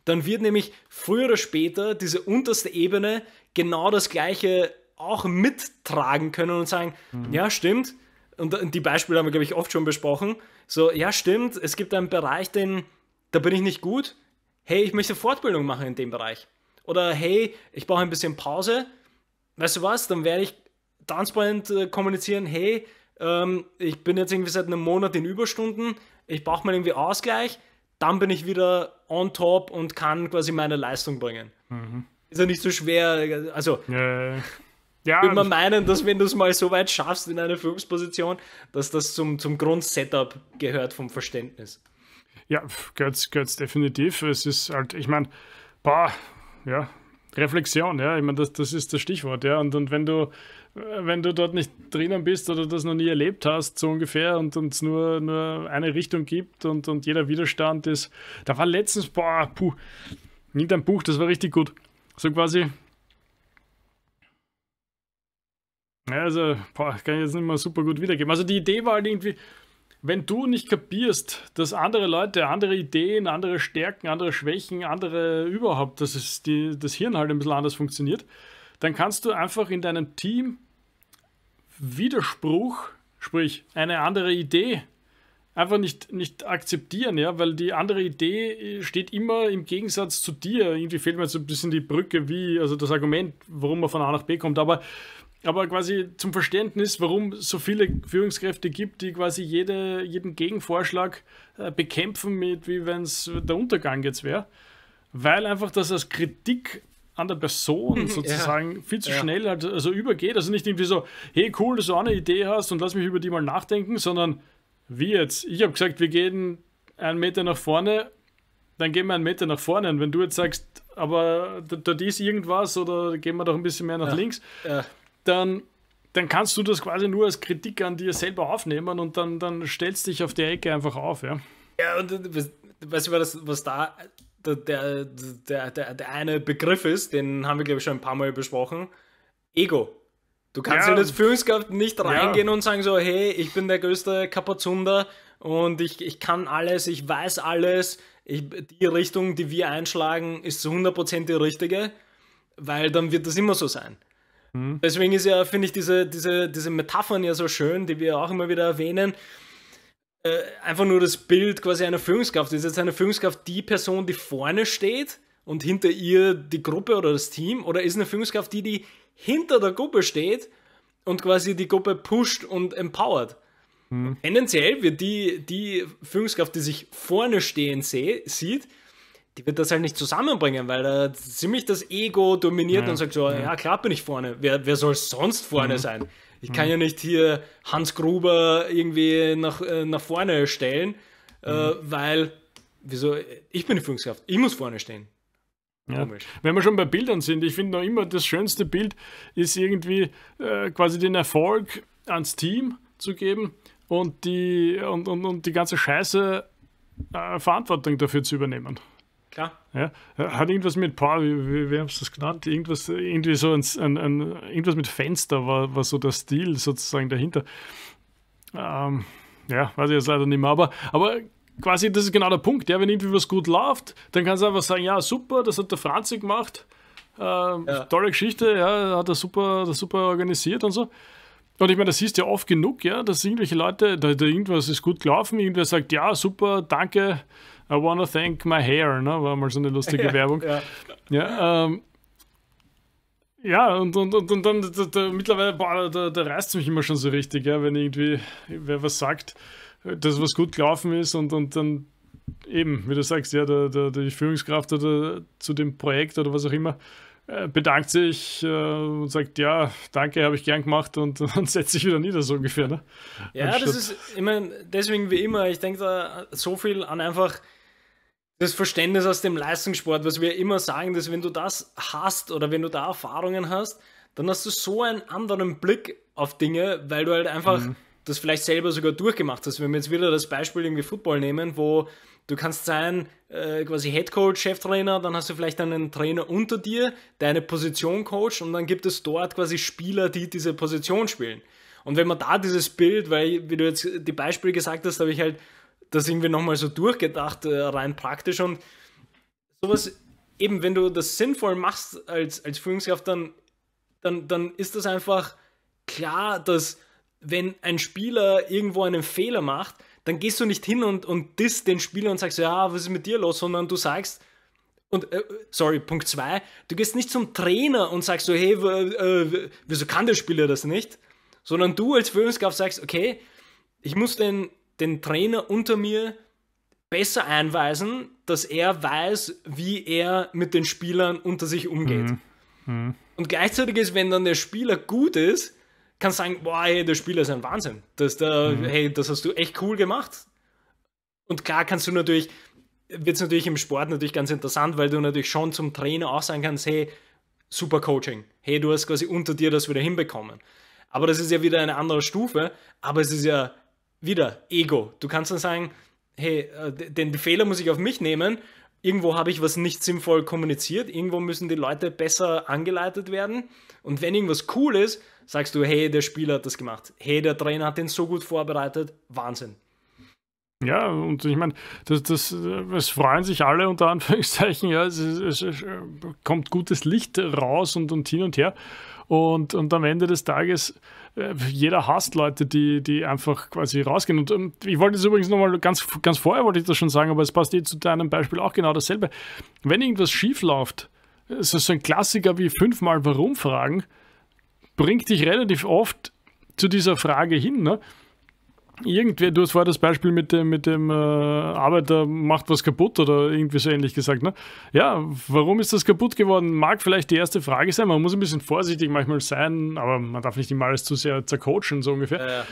dann wird nämlich früher oder später diese unterste Ebene genau das Gleiche auch mittragen können und sagen, mhm. ja, stimmt. Und die Beispiele haben wir, glaube ich, oft schon besprochen. So, ja, stimmt, es gibt einen Bereich, den, da bin ich nicht gut. Hey, ich möchte Fortbildung machen in dem Bereich. Oder hey, ich brauche ein bisschen Pause. Weißt du was, dann werde ich transparent äh, kommunizieren, hey, ähm, ich bin jetzt irgendwie seit einem Monat in Überstunden, ich brauche mal irgendwie Ausgleich, dann bin ich wieder on top und kann quasi meine Leistung bringen. Mhm. Ist ja nicht so schwer, also ja, ja, würde man meinen, dass wenn du es mal so weit schaffst in einer Führungsposition, dass das zum, zum Grundsetup gehört vom Verständnis. Ja, gehört es definitiv. Es ist halt, ich meine, ja, Reflexion, ja, ich meine, das, das ist das Stichwort, ja. Und, und wenn du äh, wenn du dort nicht drinnen bist oder das noch nie erlebt hast, so ungefähr, und es nur, nur eine Richtung gibt und, und jeder Widerstand ist. Da war letztens, boah, puh, nimmt ein Buch, das war richtig gut. So quasi. also, boah, kann ich jetzt nicht mal super gut wiedergeben. Also die Idee war halt irgendwie, wenn du nicht kapierst, dass andere Leute andere Ideen, andere Stärken, andere Schwächen, andere überhaupt, dass es die, das Hirn halt ein bisschen anders funktioniert, dann kannst du einfach in deinem Team Widerspruch, sprich eine andere Idee, einfach nicht, nicht akzeptieren, ja, weil die andere Idee äh, steht immer im Gegensatz zu dir. Irgendwie fehlt mir jetzt ein bisschen die Brücke, wie, also das Argument, warum man von A nach B kommt, aber aber quasi zum Verständnis, warum es so viele Führungskräfte gibt, die quasi jede, jeden Gegenvorschlag äh, bekämpfen mit, wie wenn es der Untergang jetzt wäre. Weil einfach das als Kritik an der Person sozusagen ja. viel zu ja. schnell halt also übergeht. Also nicht irgendwie so, hey cool, dass du auch eine Idee hast und lass mich über die mal nachdenken, sondern wie jetzt? Ich habe gesagt, wir gehen einen Meter nach vorne, dann gehen wir einen Meter nach vorne. Und wenn du jetzt sagst, aber da, da ist irgendwas oder gehen wir doch ein bisschen mehr nach ja. links, dann dann kannst du das quasi nur als Kritik an dir selber aufnehmen und dann, dann stellst dich auf die Ecke einfach auf, ja. Ja, und äh, was, was, was da der, der, der, der eine Begriff ist, den haben wir, glaube ich, schon ein paar Mal besprochen. Ego. Du kannst ja. in das Führungskraft nicht reingehen ja. und sagen so, hey, ich bin der größte Kapazunder und ich, ich kann alles, ich weiß alles, ich, die Richtung, die wir einschlagen, ist zu 100% die richtige, weil dann wird das immer so sein. Mhm. Deswegen ist ja, finde ich, diese, diese, diese Metaphern ja so schön, die wir auch immer wieder erwähnen, äh, einfach nur das Bild quasi einer Führungskraft. Ist jetzt eine Führungskraft die Person, die vorne steht und hinter ihr die Gruppe oder das Team? Oder ist eine Führungskraft die, die hinter der Gruppe steht und quasi die Gruppe pusht und empowert? Hm. Tendenziell wird die, die Führungskraft, die sich vorne stehen seh, sieht, die wird das halt nicht zusammenbringen, weil da ziemlich das Ego dominiert ja, und sagt so, ja. ja. klar bin ich vorne, wer, wer soll sonst vorne mhm. sein? Ich mhm. kann ja nicht hier Hans Gruber irgendwie nach, äh, nach vorne stellen, äh, mhm. weil, wieso, ich bin die Führungskraft, ich muss vorne stehen. Ja. Wenn wir schon bei Bildern sind, ich finde noch immer das schönste Bild ist irgendwie äh, quasi den Erfolg ans Team zu geben und die, und, und, und die ganze Scheiße äh, Verantwortung dafür zu übernehmen klar. Ja, hat irgendwas mit, boah, wie, wie, wie haben sie das genannt? Irgendwas, irgendwie so ein, ein, ein, irgendwas mit Fenster war, war so der Stil sozusagen dahinter. Ähm, ja, weiß ich jetzt leider nicht mehr, aber, aber quasi das ist genau der Punkt. Ja, wenn irgendwie was gut läuft, dann kannst du einfach sagen, ja, super, das hat der Franzi gemacht. Ähm, ja. Tolle Geschichte, ja, hat er super, das super organisiert und so. Und ich meine, das ist ja oft genug, ja, dass irgendwelche Leute, da, da irgendwas ist gut gelaufen, irgendwer sagt, ja, super, danke, I wanna thank my hair, ne? War mal so eine lustige ja, Werbung. Ja, ja ähm, ja, und, und, und, und dann da, da, mittlerweile, boah, da, da reißt es mich immer schon so richtig, ja, wenn irgendwie wer was sagt, dass was gut gelaufen ist und, und dann eben, wie du sagst, ja, der, der, die Führungskraft oder zu dem Projekt oder was auch immer äh, bedankt sich äh, und sagt, ja, danke, habe ich gern gemacht und dann setzt sich wieder nieder, so ungefähr. Ne? Ja, Anstatt das ist, ich meine, deswegen wie immer, ich denke da so viel an einfach das Verständnis aus dem Leistungssport, was wir immer sagen, dass wenn du das hast oder wenn du da Erfahrungen hast, dann hast du so einen anderen Blick auf Dinge, weil du halt einfach mhm. das vielleicht selber sogar durchgemacht hast. Wenn wir jetzt wieder das Beispiel irgendwie Football nehmen, wo du kannst sein äh, quasi Head Coach, Cheftrainer, dann hast du vielleicht einen Trainer unter dir, der eine Position coacht und dann gibt es dort quasi Spieler, die diese Position spielen. Und wenn man da dieses Bild, weil wie du jetzt die Beispiele gesagt hast, habe ich halt das irgendwie nochmal so durchgedacht, äh, rein praktisch und sowas, eben wenn du das sinnvoll machst als, als Führungskraft, dann, dann, dann ist das einfach klar, dass wenn ein Spieler irgendwo einen Fehler macht, dann gehst du nicht hin und, und disst den Spieler und sagst, ja, was ist mit dir los, sondern du sagst, und äh, sorry, Punkt 2, du gehst nicht zum Trainer und sagst so, hey, äh, wieso kann der Spieler das nicht? Sondern du als Führungskraft sagst, okay, ich muss den den Trainer unter mir besser einweisen, dass er weiß, wie er mit den Spielern unter sich umgeht. Mhm. Mhm. Und gleichzeitig ist, wenn dann der Spieler gut ist, kann sagen, boah, hey, der Spieler ist ein Wahnsinn. Das, da, mhm. Hey, das hast du echt cool gemacht. Und klar kannst du natürlich, wird es natürlich im Sport natürlich ganz interessant, weil du natürlich schon zum Trainer auch sagen kannst, hey, super Coaching. Hey, du hast quasi unter dir das wieder hinbekommen. Aber das ist ja wieder eine andere Stufe. Aber es ist ja wieder Ego. Du kannst dann sagen, hey, äh, den Fehler muss ich auf mich nehmen. Irgendwo habe ich was nicht sinnvoll kommuniziert. Irgendwo müssen die Leute besser angeleitet werden. Und wenn irgendwas cool ist, sagst du, hey, der Spieler hat das gemacht. Hey, der Trainer hat den so gut vorbereitet. Wahnsinn. Ja, und ich meine, das, das, es freuen sich alle unter Anführungszeichen, ja, es, es, es, äh, kommt gutes Licht raus und, und hin und her. Und, und am Ende des Tages äh, jeder hasst Leute, die, die einfach quasi rausgehen. Und, ähm, ich wollte es übrigens nochmal ganz, ganz vorher wollte ich das schon sagen, aber es passt eh zu deinem Beispiel auch genau dasselbe. Wenn irgendwas schief läuft, ist äh, das so ein Klassiker wie fünfmal Warum fragen, bringt dich relativ oft zu dieser Frage hin. Ne? irgendwer, du hast vorher das Beispiel mit dem, mit dem äh, Arbeiter macht was kaputt oder irgendwie so ähnlich gesagt. Ne? Ja, warum ist das kaputt geworden? Mag vielleicht die erste Frage sein. Man muss ein bisschen vorsichtig manchmal sein, aber man darf nicht immer alles zu sehr zercoachen, so ungefähr. Ja, ja.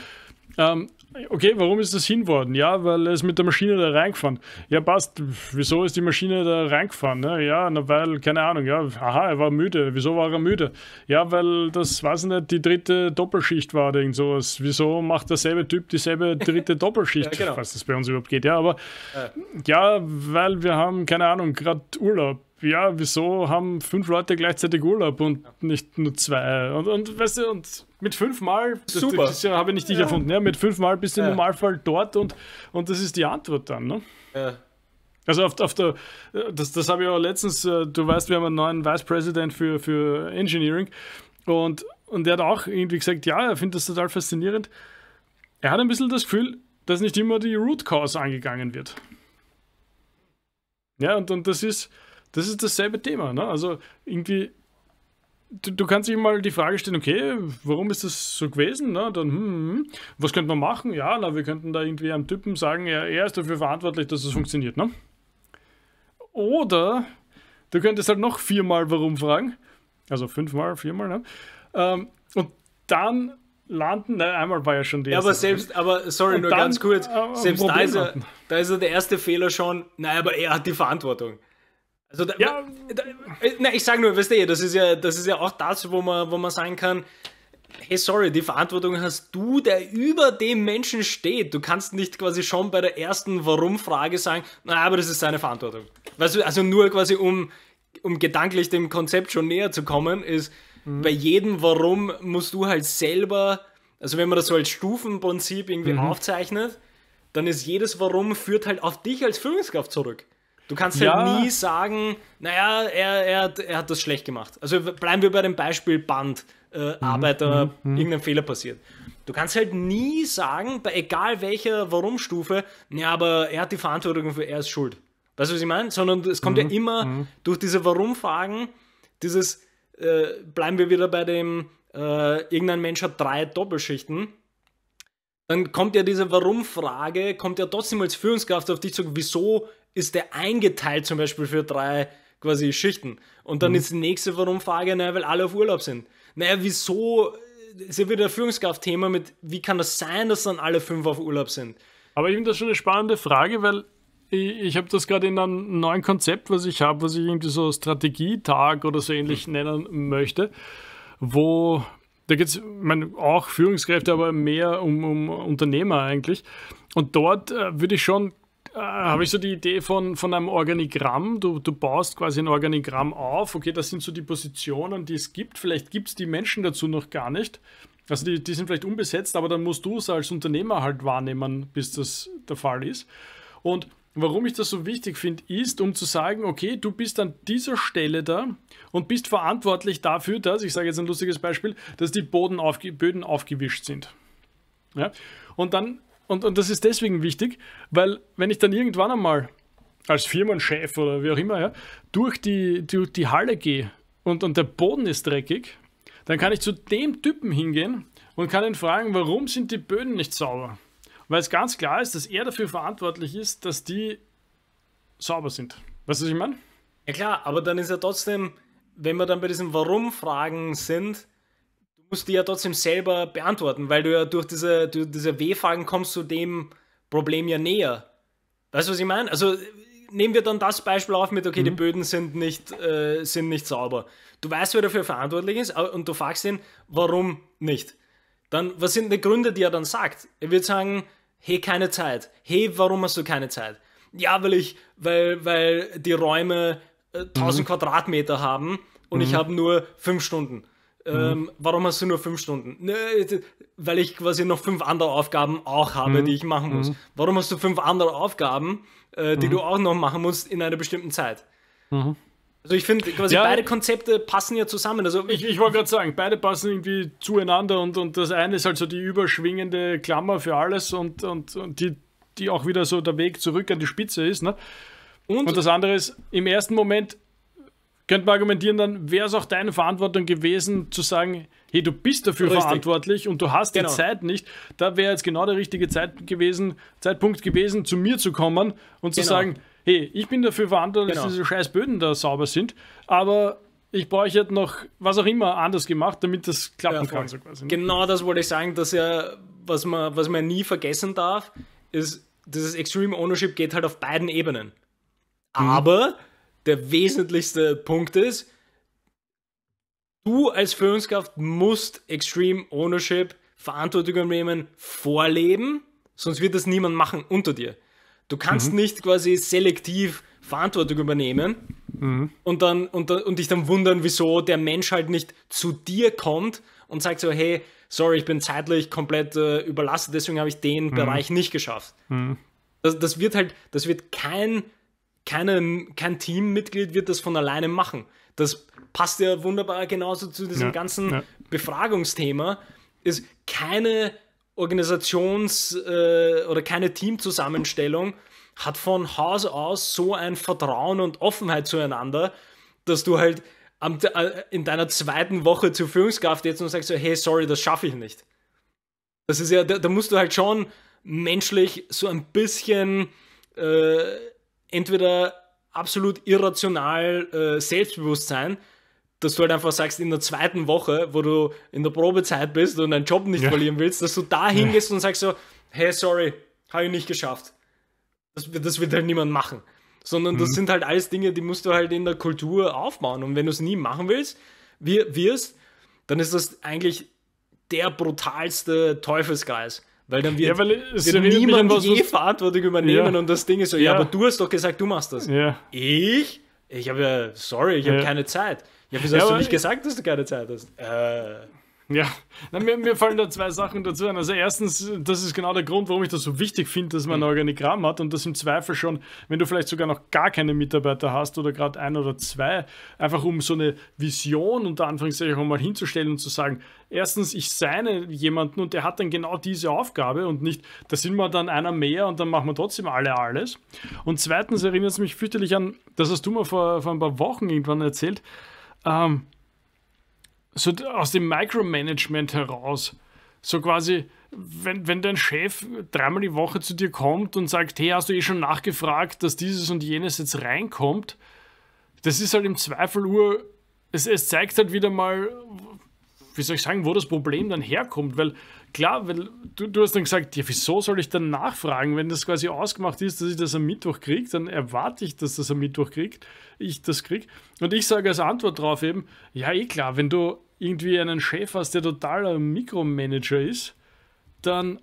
Ähm, okay, warum ist das hin worden? Ja, weil er ist mit der Maschine da reingefahren. Ja, passt. Wieso ist die Maschine da reingefahren? Ne? Ja, na, weil, keine Ahnung. Ja, aha, er war müde. Wieso war er müde? Ja, weil das, weiß nicht, die dritte Doppelschicht war oder irgend sowas. Wieso macht derselbe Typ dieselbe dritte Doppelschicht? ja, genau. Was das bei uns überhaupt geht. Ja, aber äh. ja, weil wir haben, keine Ahnung, gerade Urlaub ja, wieso haben fünf Leute gleichzeitig Urlaub und nicht nur zwei? Und, und weißt du, und mit fünfmal, das, Super. das, das habe ich nicht ja. erfunden, ja, mit fünfmal bist du ja. im Normalfall dort und, und das ist die Antwort dann, ne? Ja. Also auf, auf der, das, das habe ich auch letztens, äh, du weißt, wir haben einen neuen Vice President für, für Engineering und, und der hat auch irgendwie gesagt, ja, er findet das total faszinierend. Er hat ein bisschen das Gefühl, dass nicht immer die Root Cause angegangen wird. Ja, und, und das ist, das ist dasselbe Thema. Ne? Also irgendwie, du, du, kannst dich mal die Frage stellen, okay, warum ist das so gewesen? Ne? Dann, hm, hm, hm, was könnte man machen? Ja, na, wir könnten da irgendwie einem Typen sagen, ja, er ist dafür verantwortlich, dass es funktioniert. Ne? Oder du könntest halt noch viermal warum fragen. Also fünfmal, viermal, ne? Ähm, und dann landen, nein, einmal war ja schon der ja, erste. aber selbst, aber sorry, und nur dann, ganz kurz, äh, selbst da ist, er, da ist, er, der erste Fehler schon, naja, aber er hat die Verantwortung. Also da, ja. Da, äh, na, ich sage nur, weißt du, das ist ja, das ist ja auch das, wo man, wo man sagen kann, hey, sorry, die Verantwortung hast du, der über dem Menschen steht. Du kannst nicht quasi schon bei der ersten Warum-Frage sagen, na, aber das ist seine Verantwortung. Weißt du, also nur quasi um, um gedanklich dem Konzept schon näher zu kommen, ist, mhm. bei jedem Warum musst du halt selber, also wenn man das so als Stufenprinzip irgendwie mhm. aufzeichnet, dann ist jedes Warum führt halt auf dich als Führungskraft zurück. Du kannst halt ja. halt nie sagen, naja, er, er, er hat das schlecht gemacht. Also bleiben wir bei dem Beispiel Band, äh, mhm, Arbeiter, mhm, mhm. irgendein Fehler passiert. Du kannst halt nie sagen, bei egal welcher Warum-Stufe, naja, aber er hat die Verantwortung für, er ist schuld. Weißt du, was ich meine? Sondern es kommt mhm. ja immer mhm. durch diese Warum-Fragen, dieses, äh, bleiben wir wieder bei dem, äh, irgendein Mensch hat drei Doppelschichten dann kommt ja diese Warum-Frage, kommt ja trotzdem als Führungskraft auf dich zu, wieso ist der eingeteilt zum Beispiel für drei quasi Schichten. Und dann mhm. ist die nächste Warum-Frage, naja, weil alle auf Urlaub sind. Naja, wieso ist ja wieder ein Führungskraft-Thema mit, wie kann das sein, dass dann alle fünf auf Urlaub sind? Aber ich finde das schon eine spannende Frage, weil ich, ich habe das gerade in einem neuen Konzept, was ich habe, was ich irgendwie so Strategietag oder so ähnlich mhm. nennen möchte, wo da geht es auch Führungskräfte, aber mehr um, um Unternehmer eigentlich. Und dort äh, würde ich schon äh, habe ich so die Idee von, von einem Organigramm. Du, du baust quasi ein Organigramm auf. Okay, das sind so die Positionen, die es gibt. Vielleicht gibt es die Menschen dazu noch gar nicht. Also die, die sind vielleicht unbesetzt, aber dann musst du es als Unternehmer halt wahrnehmen, bis das der Fall ist. Und warum ich das so wichtig finde, ist, um zu sagen, okay, du bist an dieser Stelle da und bist verantwortlich dafür, dass, ich sage jetzt ein lustiges Beispiel, dass die Boden aufge Böden aufgewischt sind. Ja? Und dann und, und das ist deswegen wichtig, weil wenn ich dann irgendwann einmal als Firmenchef oder wie auch immer ja, durch, die, durch die Halle gehe und, und der Boden ist dreckig, dann kann ich zu dem Typen hingehen und kann ihn fragen, warum sind die Böden nicht sauber? Weil es ganz klar ist, dass er dafür verantwortlich ist, dass die sauber sind. Weißt du, was ich meine? Ja klar, aber dann ist ja trotzdem, wenn wir dann bei diesem Warum-Fragen sind, musst du ja trotzdem selber beantworten, weil du ja durch diese, durch diese W-Fragen kommst zu dem Problem ja näher. Weißt du, was ich meine? Also nehmen wir dann das Beispiel auf mit, okay, mhm. die Böden sind nicht, äh, sind nicht sauber. Du weißt, wer dafür verantwortlich ist und du fragst ihn, warum nicht? Dann, was sind die Gründe, die er dann sagt? Er wird sagen, hey, keine Zeit. Hey, warum hast du keine Zeit? Ja, weil ich, weil, weil die Räume äh, 1000 mhm. Quadratmeter haben und mhm. ich habe nur fünf Stunden. Mhm. Ähm, warum hast du nur fünf Stunden? Nö, äh, weil ich quasi noch fünf andere Aufgaben auch habe, mhm. die ich machen muss. Mhm. Warum hast du fünf andere Aufgaben, äh, die mhm. du auch noch machen musst in einer bestimmten Zeit? Mhm. Also ich finde quasi ja. beide Konzepte passen ja zusammen. Also ich, ich wollte gerade sagen, beide passen irgendwie zueinander und, und das eine ist halt so die überschwingende Klammer für alles und, und, und die, die auch wieder so der Weg zurück an die Spitze ist. Ne? Und, und das andere ist, im ersten Moment könnte man argumentieren, dann wäre es auch deine Verantwortung gewesen, zu sagen, hey, du bist dafür Richtig. verantwortlich und du hast genau. die Zeit nicht. Da wäre jetzt genau der richtige Zeit gewesen, Zeitpunkt gewesen, zu mir zu kommen und zu genau. sagen, hey, ich bin dafür verantwortlich, genau. dass diese scheiß Böden da sauber sind, aber ich brauche jetzt noch was auch immer anders gemacht, damit das klappen ja, kann. So quasi, ne? Genau das wollte ich sagen, dass ja, was man, was man nie vergessen darf, ist, dieses Extreme Ownership geht halt auf beiden Ebenen. Mhm. Aber mhm der wesentlichste Punkt ist, du als Führungskraft musst Extreme Ownership, Verantwortung übernehmen, vorleben, sonst wird das niemand machen unter dir. Du kannst mhm. nicht quasi selektiv Verantwortung übernehmen mhm. und, dann, und, und dich dann wundern, wieso der Mensch halt nicht zu dir kommt und sagt so, hey, sorry, ich bin zeitlich komplett äh, überlastet, deswegen habe ich den mhm. Bereich nicht geschafft. Mhm. Das, das wird halt, das wird kein keinen, kein Teammitglied wird das von alleine machen. Das passt ja wunderbar genauso zu diesem ja, ganzen ja. Befragungsthema. Ist keine Organisations- äh, oder keine Teamzusammenstellung hat von Haus aus so ein Vertrauen und Offenheit zueinander, dass du halt am, äh, in deiner zweiten Woche zur Führungskraft jetzt und sagst so, hey, sorry, das schaffe ich nicht. Das ist ja, da, da musst du halt schon menschlich so ein bisschen äh, entweder absolut irrational äh, selbstbewusst sein, dass du halt einfach sagst, in der zweiten Woche, wo du in der Probezeit bist und deinen Job nicht ja. verlieren willst, dass du da hingehst ja. und sagst so, hey, sorry, habe ich nicht geschafft. Das, das, wird halt niemand machen. Sondern mhm. das sind halt alles Dinge, die musst du halt in der Kultur aufbauen. Und wenn du es nie machen willst, wirst, dann ist das eigentlich der brutalste Teufelskreis. Weil dann wird, ja, weil es wird niemand die so E-Verantwortung übernehmen ja. und das Ding ist so, ja. ja. aber du hast doch gesagt, du machst das. Ja. Ich? Ich habe ja, sorry, ich habe keine Zeit. Ja, wieso hast du nicht gesagt, dass du keine Zeit hast? Äh. Ja, Nein, mir, mir, fallen da zwei Sachen dazu ein. Also erstens, das ist genau der Grund, warum ich das so wichtig finde, dass man ein mhm. Organigramm hat und das im Zweifel schon, wenn du vielleicht sogar noch gar keine Mitarbeiter hast oder gerade ein oder zwei, einfach um so eine Vision unter Anführungszeichen auch mal hinzustellen und zu sagen, erstens, ich seine jemanden und der hat dann genau diese Aufgabe und nicht, da sind wir dann einer mehr und dann machen wir trotzdem alle alles. Und zweitens erinnert es mich fürchterlich an, das hast du mir vor, vor ein paar Wochen irgendwann erzählt, ähm, so aus dem Micromanagement heraus. So quasi, wenn, wenn dein Chef dreimal die Woche zu dir kommt und sagt, hey, hast du eh schon nachgefragt, dass dieses und jenes jetzt reinkommt, das ist halt im Zweifel nur, es, es zeigt halt wieder mal, wie soll ich sagen, wo das Problem dann herkommt, weil klar, weil du, du hast dann gesagt, ja, wieso soll ich dann nachfragen, wenn das quasi ausgemacht ist, dass ich das am Mittwoch kriege, dann erwarte ich, dass das am Mittwoch kriegt, ich das kriege. Und ich sage als Antwort darauf eben, ja, eh klar, wenn du irgendwie einen Chef hast, der totaler Mikromanager ist, dann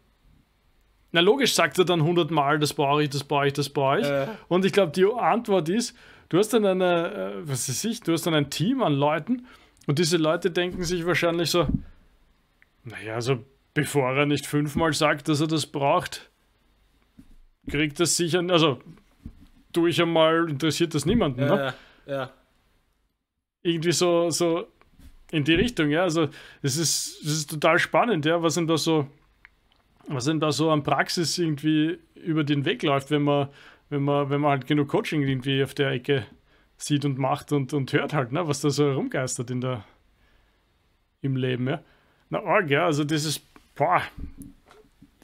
na logisch sagt er dann hundertmal, das brauche ich, das brauche ich, das brauche ich. Äh. Und ich glaube, die Antwort ist, du hast dann eine, äh, was weiß ich, du hast dann ein Team an Leuten und diese Leute denken sich wahrscheinlich so, naja, also bevor er nicht fünfmal sagt, dass er das braucht, kriegt das sicher, also tue ich einmal, interessiert das niemanden. Äh, ne? Ja. Irgendwie so, so in die mhm. Richtung, ja. Also es ist, es ist total spannend, ja, was sind da so, was sind da so an Praxis irgendwie über den Weg läuft, wenn man, wenn man, wenn man halt genug Coaching irgendwie auf der Ecke sieht und macht und, und hört halt, ne, was da so herumgeistert in der, im Leben, ja. Na, arg, ja, also das ist, boah,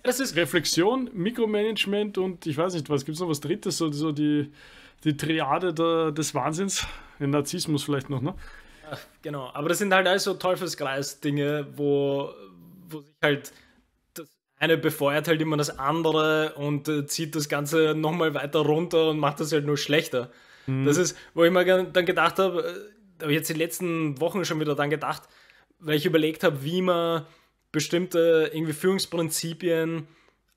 das ist Reflexion, Mikromanagement und ich weiß nicht was, gibt es noch was Drittes, so, so die, die Triade der, des Wahnsinns, den Narzissmus vielleicht noch, ne? Ach, genau, aber das sind halt alles so Teufelskreis-Dinge, wo, wo sich halt das eine befeuert halt immer das andere und äh, zieht das Ganze nochmal weiter runter und macht das halt nur schlechter. Mhm. Das ist, wo ich mir dann gedacht habe, äh, habe ich jetzt die letzten Wochen schon wieder dann gedacht, weil ich überlegt habe, wie man bestimmte irgendwie Führungsprinzipien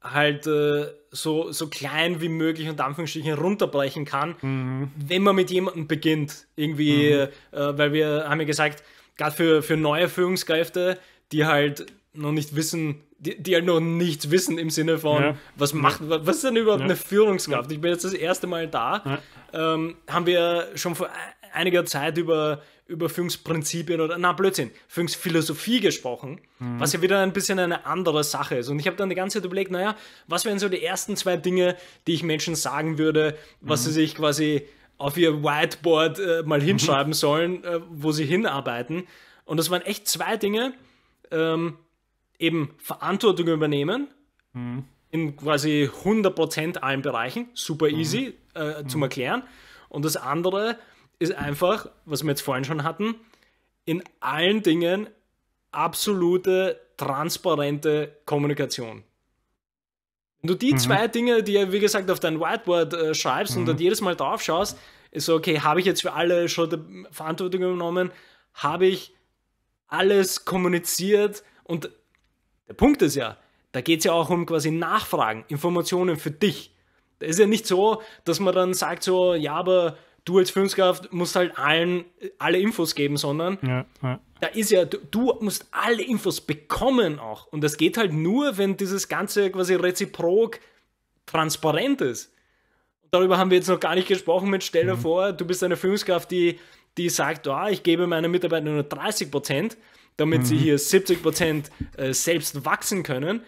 halt äh, so, so klein wie möglich und Anführungsstrichen runterbrechen kann, mhm. wenn man mit jemandem beginnt. Irgendwie, mhm. Äh, äh, weil wir haben ja gesagt, gerade für, für neue Führungskräfte, die halt noch nicht wissen, die, die halt noch nichts wissen im Sinne von, ja. was macht, was ist denn überhaupt ja. eine Führungskraft? Ich bin jetzt das erste Mal da. Ja. Ähm, haben wir schon vor e-, einiger Zeit über, über Führungsprinzipien oder, na Blödsinn, Führungsphilosophie gesprochen, mhm. was ja wieder ein bisschen eine andere Sache ist. Und ich habe dann die ganze Zeit überlegt, naja, was wären so die ersten zwei Dinge, die ich Menschen sagen würde, was mhm. sie sich quasi auf ihr Whiteboard äh, mal mhm. hinschreiben mhm. sollen, äh, wo sie hinarbeiten. Und das waren echt zwei Dinge, ähm, eben Verantwortung übernehmen, mhm. in quasi 100% allen Bereichen, super mhm. easy äh, zum Erklären. Und das andere, ist einfach, was wir jetzt vorhin schon hatten, in allen Dingen absolute, transparente Kommunikation. Wenn du die mhm. zwei Dinge, die du, wie gesagt auf dein Whiteboard äh, schreibst mhm. und dort jedes Mal drauf schaust, ist so, okay, habe ich jetzt für alle schon Verantwortung übernommen, habe ich alles kommuniziert und der Punkt ist ja, da geht es ja auch um quasi Nachfragen, Informationen für dich. Da ist ja nicht so, dass man dann sagt so, ja, aber du als Führungskraft musst halt allen alle Infos geben, sondern ja, ja. da ist ja, du, du, musst alle Infos bekommen auch. Und das geht halt nur, wenn dieses Ganze quasi reziprok transparent ist. Darüber haben wir jetzt noch gar nicht gesprochen mit stell dir mhm. vor, du bist eine Führungskraft, die, die sagt, oh, ich gebe meinen Mitarbeitern nur 30 Prozent, damit mhm. sie hier 70 Prozent äh, selbst wachsen können.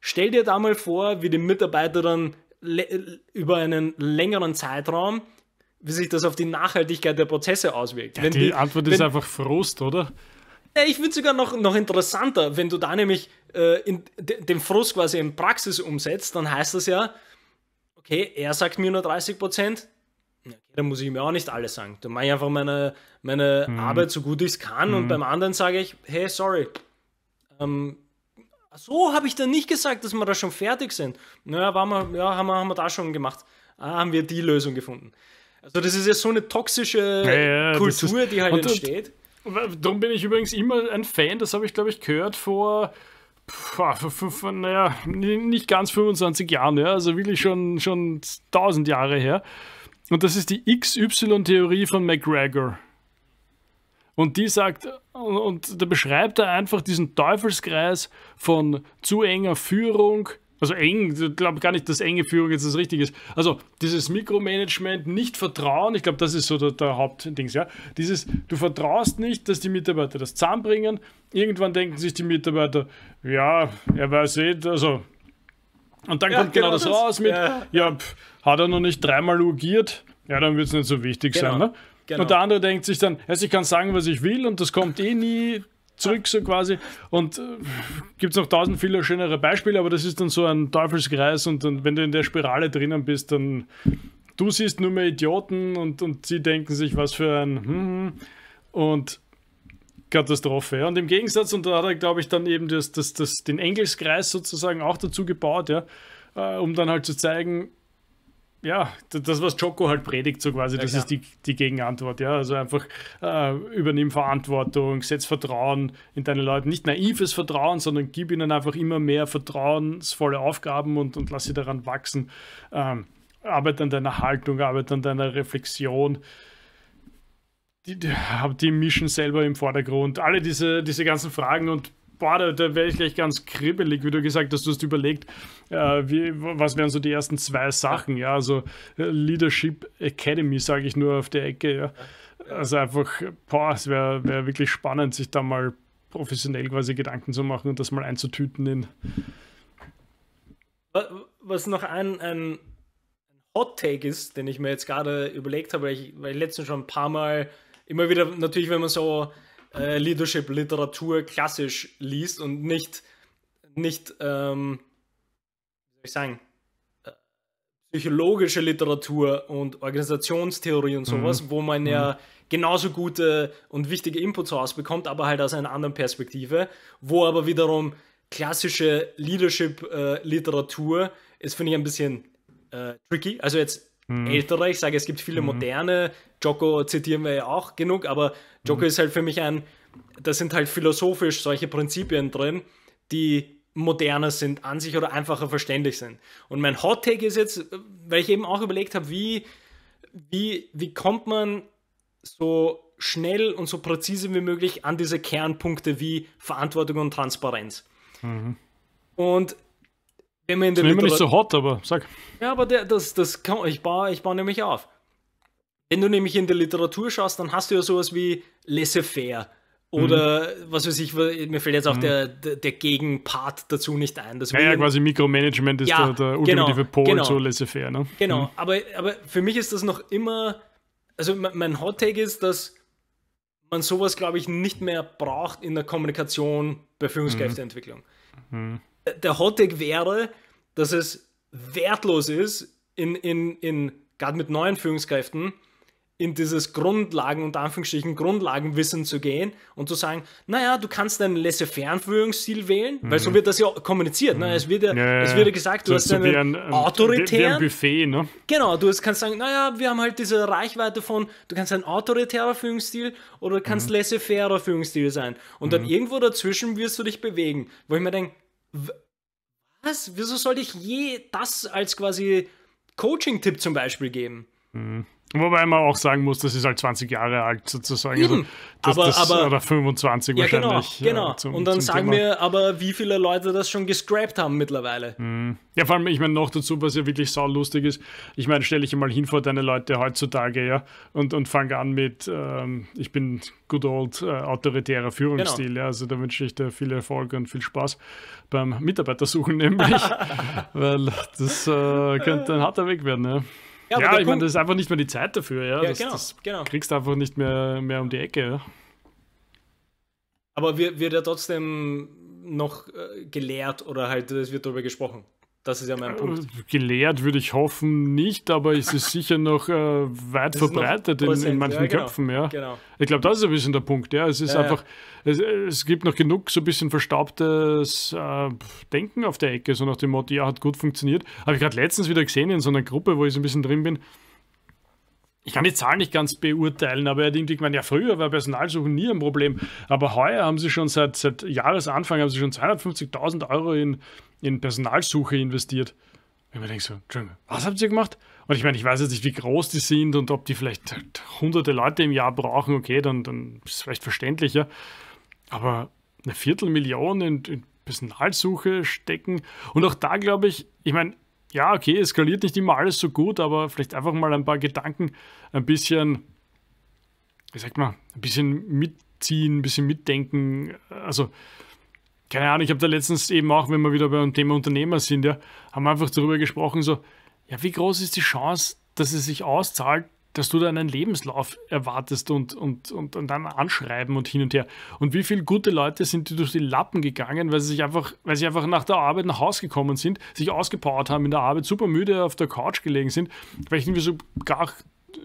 Stell dir da mal vor, wie die Mitarbeiter dann über einen längeren Zeitraum wie sich das auf die Nachhaltigkeit der Prozesse auswirkt. Ja, die, die, Antwort wenn, ist einfach Frust, oder? Ja, ich würde sogar noch, noch interessanter, wenn du da nämlich äh, in, de, den Frust quasi in Praxis umsetzt, dann heißt das ja, okay, er sagt mir nur 30 Prozent, okay, dann muss ich mir auch nicht alles sagen. Dann mache ich einfach meine, meine hm. Arbeit so gut ich es kann hm. und mhm. beim anderen sage ich, hey, sorry, ähm, so habe ich dann nicht gesagt, dass wir da schon fertig sind. Naja, waren wir, ja, haben wir, haben wir da schon gemacht. Ah, haben wir die Lösung gefunden. Also das ist ja so eine toxische ja, ja, Kultur, ist, die halt und, entsteht. darum bin ich übrigens immer ein Fan, das habe ich, glaube ich, gehört vor, vor, naja, nicht ganz 25 Jahren, ja, also wirklich schon, schon 1000 Jahre her. Und das ist die XY-Theorie von McGregor. Und die sagt, und da beschreibt er einfach diesen Teufelskreis von zu enger Führung, also eng, ich glaube gar nicht, dass enge Führung jetzt das Richtige ist. Also dieses Mikromanagement, nicht vertrauen, ich glaube, das ist so der, der Hauptdings, ja. Dieses, du vertraust nicht, dass die Mitarbeiter das zusammenbringen. Irgendwann denken sich die Mitarbeiter, ja, er weiß eh, also. Und dann ja, kommt genau, genau das, das, raus mit, ja, ja pff, hat er noch nicht dreimal logiert, ja, dann wird es nicht so wichtig genau. sein, ne? Genau. Und der andere denkt sich dann, also ich kann sagen, was ich will und das kommt eh nie zurück, so quasi. Und äh, gibt es noch tausend viele schönere Beispiele, aber das ist dann so ein Teufelskreis und dann, wenn du in der Spirale drinnen bist, dann du siehst nur mehr Idioten und, und sie denken sich, was für ein hm, und Katastrophe. Ja. Und im Gegensatz, und da hat er, glaube ich, dann eben das, das, das, den Engelskreis sozusagen auch dazu gebaut, ja, äh, um dann halt zu zeigen, ja, das, was Joko halt predigt, so quasi, das klar. ist die, die Gegenantwort. Ja, also einfach äh, übernimm Verantwortung, setz Vertrauen in deine Leute. Nicht naives Vertrauen, sondern gib ihnen einfach immer mehr vertrauensvolle Aufgaben und, und lass sie daran wachsen. Ähm, arbeit an deiner Haltung, arbeit an deiner Reflexion. Die, die, hab die Mission selber im Vordergrund. Alle diese, diese ganzen Fragen und boah, da, da wäre ich gleich ganz kribbelig, wie du gesagt hast, du hast überlegt, äh, wie, was wären so die ersten zwei Sachen, ja, also äh, Leadership Academy, sage ich nur auf der Ecke, ja. Also einfach, boah, es wäre wär wirklich spannend, sich da mal professionell quasi Gedanken zu machen und das mal einzutüten in. Was noch ein, ein Hot Take ist, den ich mir jetzt gerade überlegt habe, weil ich, weil ich letztens schon ein paar Mal immer wieder, natürlich, wenn man so äh, Leadership-Literatur klassisch liest und nicht, nicht ähm, wie soll ich sagen, äh, psychologische Literatur und Organisationstheorie und mhm. sowas, mhm. wo man mhm. ja genauso gute und wichtige Inputs rausbekommt, aber halt aus einer anderen Perspektive, wo aber wiederum klassische Leadership-Literatur äh, ist, finde ich, ein bisschen äh, tricky. Also jetzt hm. ältere. Ich sage, es gibt viele hm. moderne. Joko zitieren wir ja auch genug, aber Joko hm. ist halt für mich ein, da sind halt philosophisch solche Prinzipien drin, die moderner sind an sich oder einfacher verständlich sind. Und mein Hot Take ist jetzt, weil ich eben auch überlegt habe, wie, wie, wie kommt man so schnell und so präzise wie möglich an diese Kernpunkte wie Verantwortung und Transparenz. Mhm. Und wenn man in der ist nicht so hot, aber sag. Ja, aber der, das, das kann, ich baue, ich baue nämlich auf. Wenn du nämlich in der Literatur schaust, dann hast du ja sowas wie laissez-faire. Oder mhm. was weiß ich, mir fällt jetzt auch mhm. der, der, Gegenpart dazu nicht ein. Das ja, quasi Mikromanagement ist ja, der, der ultimative genau, Pol genau. zu laissez-faire. Ne? Genau, mhm. aber, aber für mich ist das noch immer, also mein Hot Take ist, dass man sowas, glaube ich, nicht mehr braucht in der Kommunikation bei mhm. Führungskräfteentwicklung. Mhm der Hotdog wäre, dass es wertlos ist, in, in, in gerade mit neuen Führungskräften, in dieses Grundlagen, unter Anführungsstrichen, Grundlagenwissen zu gehen und zu sagen, naja, du kannst einen laissez-faire Führungsstil wählen, mhm. weil so mhm. wird das ja kommuniziert. Mhm. Ne? Es, wird ja, ja es wird ja gesagt, du so, hast so einen ein, autoritären... Wie, ein Buffet, ne? Genau, du kannst sagen, naja, wir haben halt diese Reichweite von, du kannst ein autoritärer Führungsstil oder du kannst mhm. laissez-faire Führungsstil sein. Und dann mhm. irgendwo dazwischen wirst du dich bewegen, wo ich mir denke, was? Wieso sollte ich je das als quasi Coaching-Tipp zum Beispiel geben? Mhm. Wobei man auch sagen muss, das ist halt 20 Jahre alt sozusagen. Also Eben. Also das, aber, aber, oder 25 ja, genau, wahrscheinlich. Äh, genau, genau. Äh, zum, und dann sagen wir aber, wie viele Leute das schon gescrapt haben mittlerweile. Mhm. Ja, vor allem, ich meine, noch dazu, was ja wirklich saulustig ist, ich meine, stelle ich mal hin vor deine Leute heutzutage, ja, und, und fange an mit, ähm, ich bin good old äh, autoritärer Führungsstil, genau. ja, also da wünsche ich dir viel Erfolg und viel Spaß beim Mitarbeitersuchen nämlich, weil das äh, könnte ein harter Weg werden, ja. Ja, ja ich meine, das ist einfach nicht mehr die Zeit dafür. Ja, ja das, genau, das genau. Kriegst du einfach nicht mehr, mehr um die Ecke. Aber wird, wird ja trotzdem noch äh, gelehrt oder halt, es wird darüber gesprochen. Das ist ja mein Punkt. Äh, gelehrt würde ich hoffen nicht, aber es ist sicher noch äh, weit das verbreitet noch in, in, manchen ja, genau, Köpfen. Ja. Genau. Ich glaube, das ist ein bisschen der Punkt. Ja. Es ist ja, einfach, es, es, gibt noch genug so ein bisschen verstaubtes äh, Denken auf der Ecke, so nach dem Motto, ja, hat gut funktioniert. Habe ich gerade letztens wieder gesehen in so einer Gruppe, wo ich so ein bisschen drin bin ich kann die Zahlen nicht ganz beurteilen, aber er hat irgendwie gemeint, ja, früher war Personalsuche nie ein Problem, aber heuer haben sie schon seit, seit Jahresanfang haben sie schon 250.000 Euro in, in Personalsuche investiert. Ich mir denke so, was habt ihr gemacht? Und ich meine, ich weiß jetzt nicht, wie groß die sind und ob die vielleicht hunderte Leute im Jahr brauchen, okay, dann, dann ist es vielleicht verständlicher. Aber eine Viertelmillion in, in Personalsuche stecken und auch da glaube ich, ich meine, ja, okay, eskaliert nicht immer alles so gut, aber vielleicht einfach mal ein paar Gedanken ein bisschen, wie sagt man, ein bisschen mitziehen, ein bisschen mitdenken. Also, keine Ahnung, ich habe da letztens eben auch, wenn wir wieder beim Thema Unternehmer sind, ja, haben wir einfach darüber gesprochen, so, ja, wie groß ist die Chance, dass es sich auszahlt, dass du da einen Lebenslauf erwartest und, und, und, und dann anschreiben und hin und her. Und wie viele gute Leute sind die durch die Lappen gegangen, weil sie sich einfach, weil sie einfach nach der Arbeit nach Hause gekommen sind, sich ausgepowert haben in der Arbeit, super müde auf der Couch gelegen sind, welchen wir so gar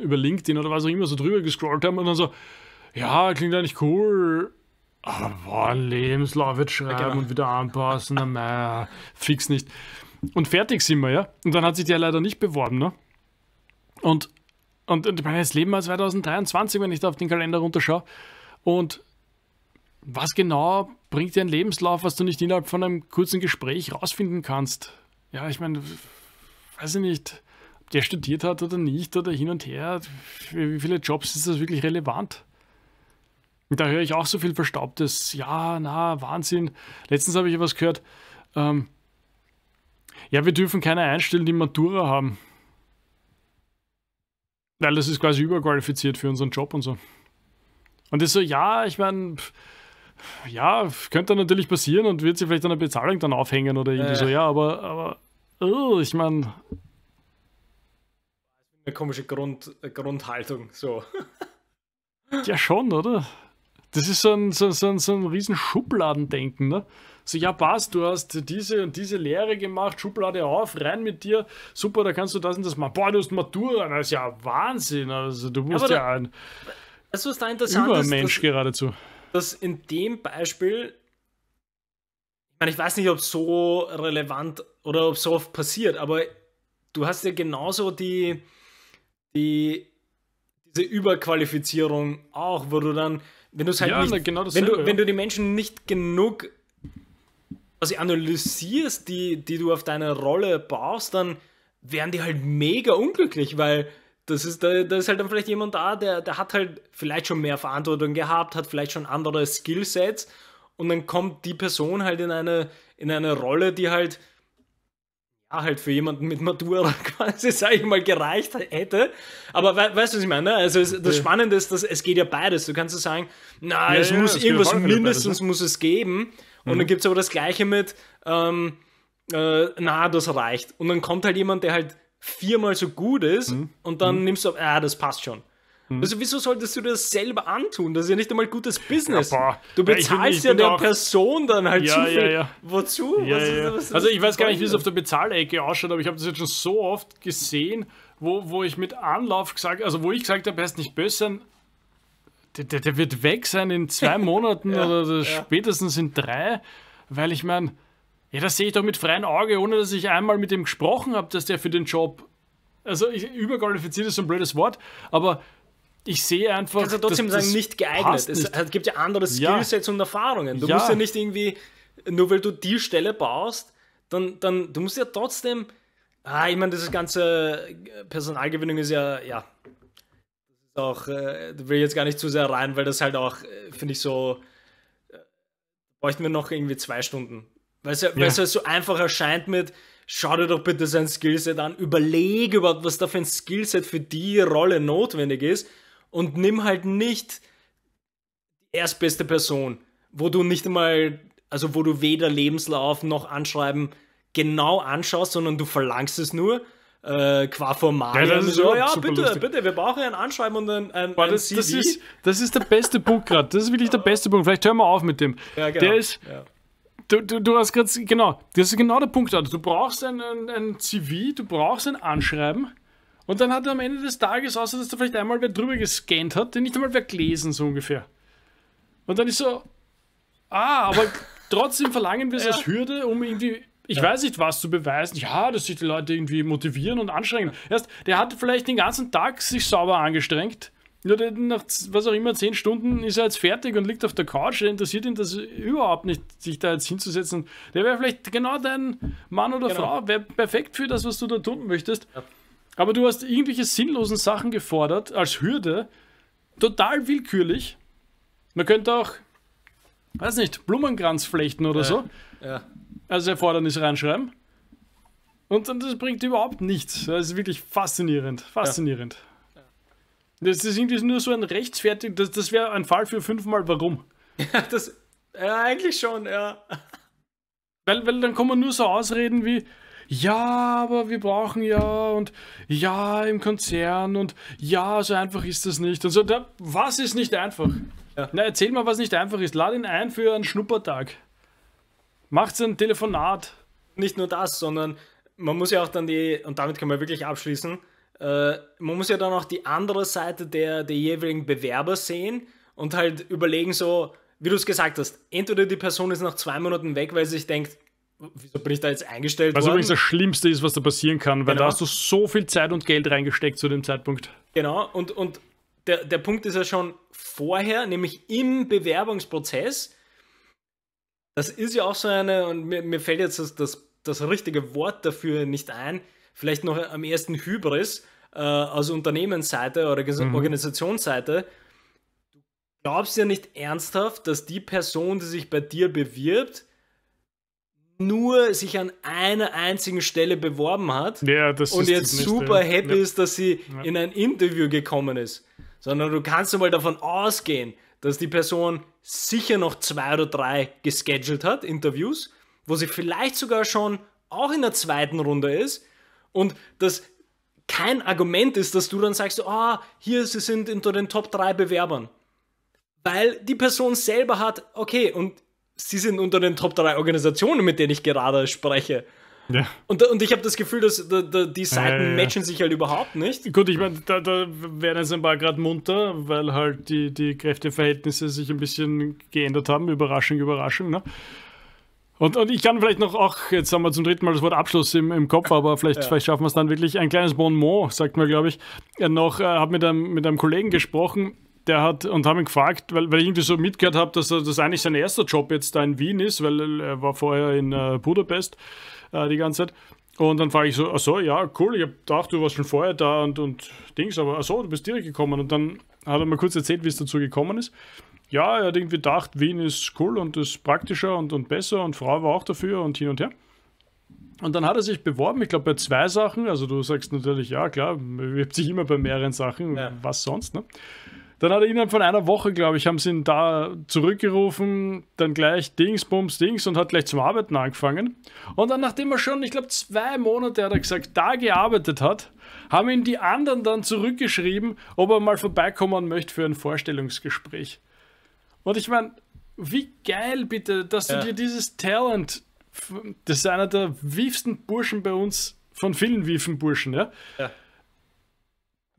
über LinkedIn oder was auch immer so drüber gescrollt haben und dann so, ja, klingt eigentlich cool, aber boah, Lebenslauf wird schreiben ja, genau. und wieder anpassen, na, na, fix nicht. Und fertig sind wir, ja. Und dann hat sich der leider nicht beworben, ne? Und und, und ich meine, das Leben war 2023, wenn ich da auf den Kalender runterschaue. Und was genau bringt dir ein Lebenslauf, was du nicht innerhalb von einem kurzen Gespräch rausfinden kannst? Ja, ich meine, weiß ich nicht, ob der studiert hat oder nicht oder hin und her. Für wie viele Jobs ist das wirklich relevant? Und da höre ich auch so viel Verstaubtes. Ja, na, Wahnsinn. Letztens habe ich was gehört. Ähm, ja, wir dürfen keine einstellen, die Matura haben. Weil das ist quasi überqualifiziert für unseren Job und so. Und das so, ja, ich meine, ja, könnte natürlich passieren und wird sich vielleicht an der Bezahlung dann aufhängen oder irgendwie äh. so, ja, aber, aber oh, ich meine. Eine komische Grund, Grundhaltung, so. ja, schon, oder? Das ist so ein, so, so, ein, so ein riesen Schubladendenken. Ne? So, ja, passt, du hast diese und diese Lehre gemacht, Schublade auf, rein mit dir, super, da kannst du das und das machen. Boah, du hast Matura, das ist ja Wahnsinn. Also, du musst ja, ja ein das, was da interessant Übermensch ist, dass, geradezu. Dass in dem Beispiel, ich meine, ich weiß nicht, ob es so relevant oder ob so oft passiert, aber du hast ja genauso die, die, diese Überqualifizierung auch, wo du dann wenn, halt ja, nicht, genau wenn, du, ja. wenn du die Menschen nicht genug quasi analysierst, die, die du auf deine Rolle baust, dann wären die halt mega unglücklich, weil das ist, da, da ist halt dann vielleicht jemand da, der, der hat halt vielleicht schon mehr Verantwortung gehabt, hat vielleicht schon andere Skillsets und dann kommt die Person halt in eine, in eine Rolle, die halt halt für jemanden mit Matura quasi, sage ich mal, gereicht hätte. Aber we weißt du, was ich meine? Also es, das Spannende ist, dass es geht ja beides. Du kannst ja sagen, na, ja, es ja, muss es irgendwas mindestens beides, ne? muss es geben. Und mhm. dann gibt es aber das Gleiche mit, ähm, äh, na, das reicht. Und dann kommt halt jemand, der halt viermal so gut ist mhm. und dann mhm. nimmst du, ah, das passt schon. Mhm. Also wieso solltest du das selber antun? Das ist ja nicht einmal gutes Business. Ja, du bezahlst ja, ja der Person dann halt ja, zu viel. Ja, Wozu? Was, was, also ich weiß gar nicht, wie es auf der Bezahlecke ausschaut, aber ich habe das jetzt schon so oft gesehen, wo, wo ich mit Anlauf gesagt, also wo ich gesagt habe, er ist nicht böse der, der, der, wird weg sein in zwei Monaten oder spätestens in drei, weil ich meine, ja, das sehe ich doch mit freiem Auge, ohne dass ich einmal mit ihm gesprochen habe, dass der für den Job, also ich, überqualifiziert ist so ein blödes Wort, aber ich sehe einfach. Kannst du trotzdem das, sagen, das nicht geeignet. Nicht. Es gibt ja andere Skillsets ja. und Erfahrungen. Du ja. musst ja nicht irgendwie, nur weil du die Stelle baust, dann, dann du musst ja trotzdem. Ah, ich meine, das ganze äh, Personalgewinnung ist ja, ja, auch, äh, will ich jetzt gar nicht zu sehr rein, weil das halt auch, äh, finde ich so, äh, bräuchten wir noch irgendwie zwei Stunden. Weil es ja, ja. Halt so einfach erscheint mit, schau dir doch bitte sein Skillset an, überlege überhaupt, was da für ein Skillset für die Rolle notwendig ist und nimm halt nicht die erstbeste Person, wo du nicht einmal, also wo du weder Lebenslauf noch Anschreiben genau anschaust, sondern du verlangst es nur äh, qua Format. Ja, also so, ja bitte, lustig. bitte, wir brauchen ein Anschreiben und ein, ein, Boah, ein CV. Das ist, das ist der beste Punkt gerade. Das ist wirklich der beste Punkt. Vielleicht hören wir auf mit dem. Ja, genau. Der ist, ja. du, du, du hast gerade, genau, das ist genau der Punkt. Also, du brauchst ein, ein, ein CV, du brauchst ein Anschreiben. Und dann hat er am Ende des Tages, außer dass da vielleicht einmal wer drüber gescannt hat, den nicht einmal wer gelesen, so ungefähr. Und dann ist so, ah, aber trotzdem verlangen wir es ja. als Hürde, um irgendwie, ich ja. weiß nicht was, zu beweisen, ja, dass sich die Leute irgendwie motivieren und anstrengen. Erst, der hat vielleicht den ganzen Tag sich sauber angestrengt. Nur nach, was auch immer, zehn Stunden ist er jetzt fertig und liegt auf der Couch. Der interessiert ihn das überhaupt nicht, sich da jetzt hinzusetzen. Der wäre vielleicht genau dein Mann oder genau. Frau, wäre perfekt für das, was du da tun möchtest. Ja. Aber du hast irgendwelche sinnlosen Sachen gefordert als Hürde. Total willkürlich. Man könnte auch, weiß nicht, Blumenkranz flechten oder äh, so. Ja. Als Erfordernis reinschreiben. Und, und das bringt überhaupt nichts. Das ist wirklich faszinierend. Faszinierend. Ja. Das ist irgendwie nur so ein rechtfertig, das, das wäre ein Fall für fünfmal warum. Ja, das, ja, eigentlich schon, ja. Weil, weil dann kommen nur so Ausreden wie, ja, aber wir brauchen ja und ja im Konzern und ja, so einfach ist das nicht. Und so, also, da, was ist nicht einfach? Ja. Na, erzähl mal, was nicht einfach ist. Lad ihn ein für einen Schnuppertag. Macht ein Telefonat. Nicht nur das, sondern man muss ja auch dann die, und damit kann man wirklich abschließen, äh, man muss ja dann auch die andere Seite der, der jeweiligen Bewerber sehen und halt überlegen, so, wie du es gesagt hast, entweder die Person ist nach zwei Monaten weg, weil sie sich denkt, wieso bin ich da jetzt eingestellt was worden? übrigens das Schlimmste ist, was da passieren kann, weil genau. da hast du so viel Zeit und Geld reingesteckt zu dem Zeitpunkt. Genau, und, und der, der Punkt ist ja schon vorher, nämlich im Bewerbungsprozess. Das ist ja auch so eine, und mir, mir fällt jetzt das, das, das richtige Wort dafür nicht ein, vielleicht noch am ersten Hybris äh, aus Unternehmensseite oder mhm. Organisationsseite. Du glaubst ja nicht ernsthaft, dass die Person, die sich bei dir bewirbt, nur sich an einer einzigen Stelle beworben hat ja, und jetzt super nächste. happy ja. ist, dass sie ja. in ein Interview gekommen ist, sondern du kannst mal davon ausgehen, dass die Person sicher noch zwei oder drei gescheduled hat, Interviews, wo sie vielleicht sogar schon auch in der zweiten Runde ist und das kein Argument ist, dass du dann sagst, ah, oh, hier, sie sind unter den Top 3 Bewerbern. Weil die Person selber hat, okay, und sie sind unter den Top 3 Organisationen, mit denen ich gerade spreche. Ja. Und, und ich habe das Gefühl, dass da, da, die Seiten ja, ja, matchen sich halt überhaupt nicht. Gut, ich meine, da, da werden jetzt ein paar gerade munter, weil halt die, die Kräfteverhältnisse sich ein bisschen geändert haben. Überraschung, Überraschung. Ne? Und, und ich kann vielleicht noch auch, jetzt haben wir zum dritten Mal das Wort Abschluss im, im Kopf, aber vielleicht, vielleicht schaffen wir es dann wirklich. Ein kleines Bon mot, sagt man, glaube ich. Äh, noch, äh, habe mit einem, mit einem Kollegen gesprochen, der hat und haben ihn gefragt, weil, weil ich irgendwie so mitgehört habe, dass das eigentlich sein erster Job jetzt da in Wien ist, weil er war vorher in äh, Budapest äh, die ganze Zeit. Und dann frage ich so, ach so, ja, cool, ich hab gedacht, du warst schon vorher da und, und Dings, aber ach so, du bist direkt gekommen. Und dann hat er mal kurz erzählt, wie es dazu gekommen ist. Ja, er hat irgendwie gedacht, Wien ist cool und ist praktischer und, und besser und Frau war auch dafür und hin und her. Und dann hat er sich beworben, ich glaube, bei zwei Sachen. Also du sagst natürlich, ja klar, bewirbt sich immer bei mehreren Sachen, ja. was sonst, ne? Dann hat er innerhalb von einer Woche, glaube ich, haben sie ihn da zurückgerufen, dann gleich Dings, Bums, Dings und hat gleich zum Arbeiten angefangen. Und dann, nachdem er schon, ich glaube, zwei Monate, hat er gesagt, da gearbeitet hat, haben ihn die anderen dann zurückgeschrieben, ob er mal vorbeikommen möchte für ein Vorstellungsgespräch. Und ich meine, wie geil bitte, dass du ja. dir dieses Talent, das ist einer der wiefsten Burschen bei uns, von vielen wiefen Burschen, ja. ja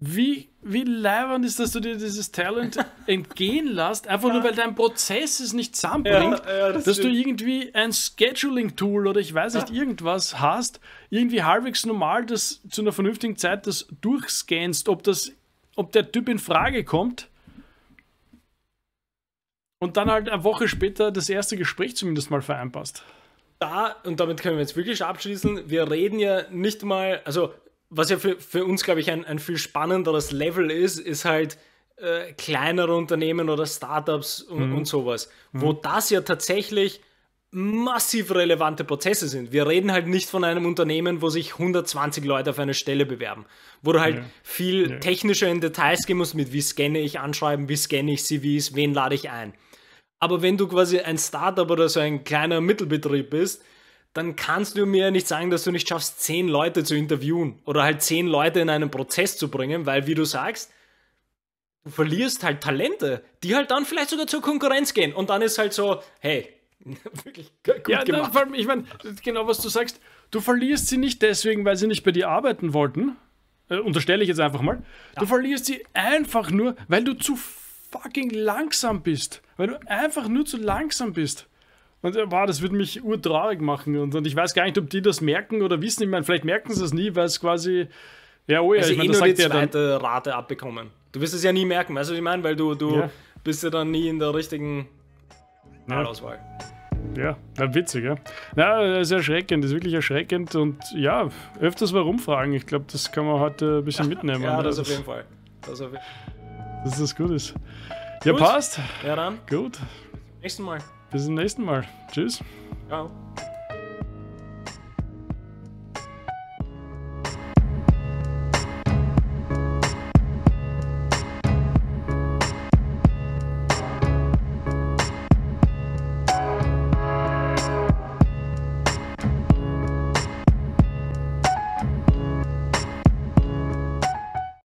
wie, wie leibend ist, dass du dir dieses Talent entgehen lässt, einfach nur weil dein Prozess es nicht zusammenbringt, ja, ja, das dass stimmt. du irgendwie ein Scheduling-Tool oder ich weiß nicht, ja. irgendwas hast, irgendwie halbwegs normal das zu einer vernünftigen Zeit das durchscannst, ob, das, ob der Typ in Frage kommt. Und dann halt eine Woche später das erste Gespräch zumindest mal vereinbarst. Da, und damit können wir jetzt wirklich abschließen, wir reden ja nicht mal, also was ja für, für uns, glaube ich, ein, ein viel spannenderes Level ist, ist halt äh, kleinere Unternehmen oder Startups und, mhm. und sowas, mhm. wo mhm. das ja tatsächlich massiv relevante Prozesse sind. Wir reden halt nicht von einem Unternehmen, wo sich 120 Leute auf eine Stelle bewerben, wo du halt ja. viel ja. technischer in Details gehen musst mit, wie scanne ich Anschreiben, wie scanne ich CVs, wen lade ich ein. Aber wenn du quasi ein Startup oder so ein kleiner Mittelbetrieb bist, dann kannst du mir nicht sagen, dass du nicht schaffst, zehn Leute zu interviewen oder halt zehn Leute in einen Prozess zu bringen, weil, wie du sagst, du verlierst halt Talente, die halt dann vielleicht sogar zur Konkurrenz gehen. Und dann ist halt so, hey, wirklich gut ja, gemacht. Dann, ich meine, genau was du sagst, du verlierst sie nicht deswegen, weil sie nicht bei dir arbeiten wollten. Äh, unterstelle ich jetzt einfach mal. Ja. Du verlierst sie einfach nur, weil du zu fucking langsam bist. Weil du einfach nur zu langsam bist. Und äh, wow, das würde mich urtraurig machen. Und, und ich weiß gar nicht, ob die das merken oder wissen. Ich meine, vielleicht merken sie es nie, weil es quasi. Ja, oh ja, also ich meine, eh das nur sagt die ja zweite dann, Rate abbekommen. Du wirst es ja nie merken, weißt du, was ich meine? Weil du, du ja. bist ja dann nie in der richtigen Wahlauswahl. Ja, na, witzig, ja. Na, ist erschreckend, ist wirklich erschreckend. Und ja, öfters warum fragen. Ich glaube, das kann man heute ein bisschen mitnehmen. ja, das, das auf jeden Fall. Das auf jeden Fall. Dass das gut Gut. Ja, passt. Ja, dann. Gut. Nächsten Mal. Bis zum nächsten Mal. Tschüss. Ciao.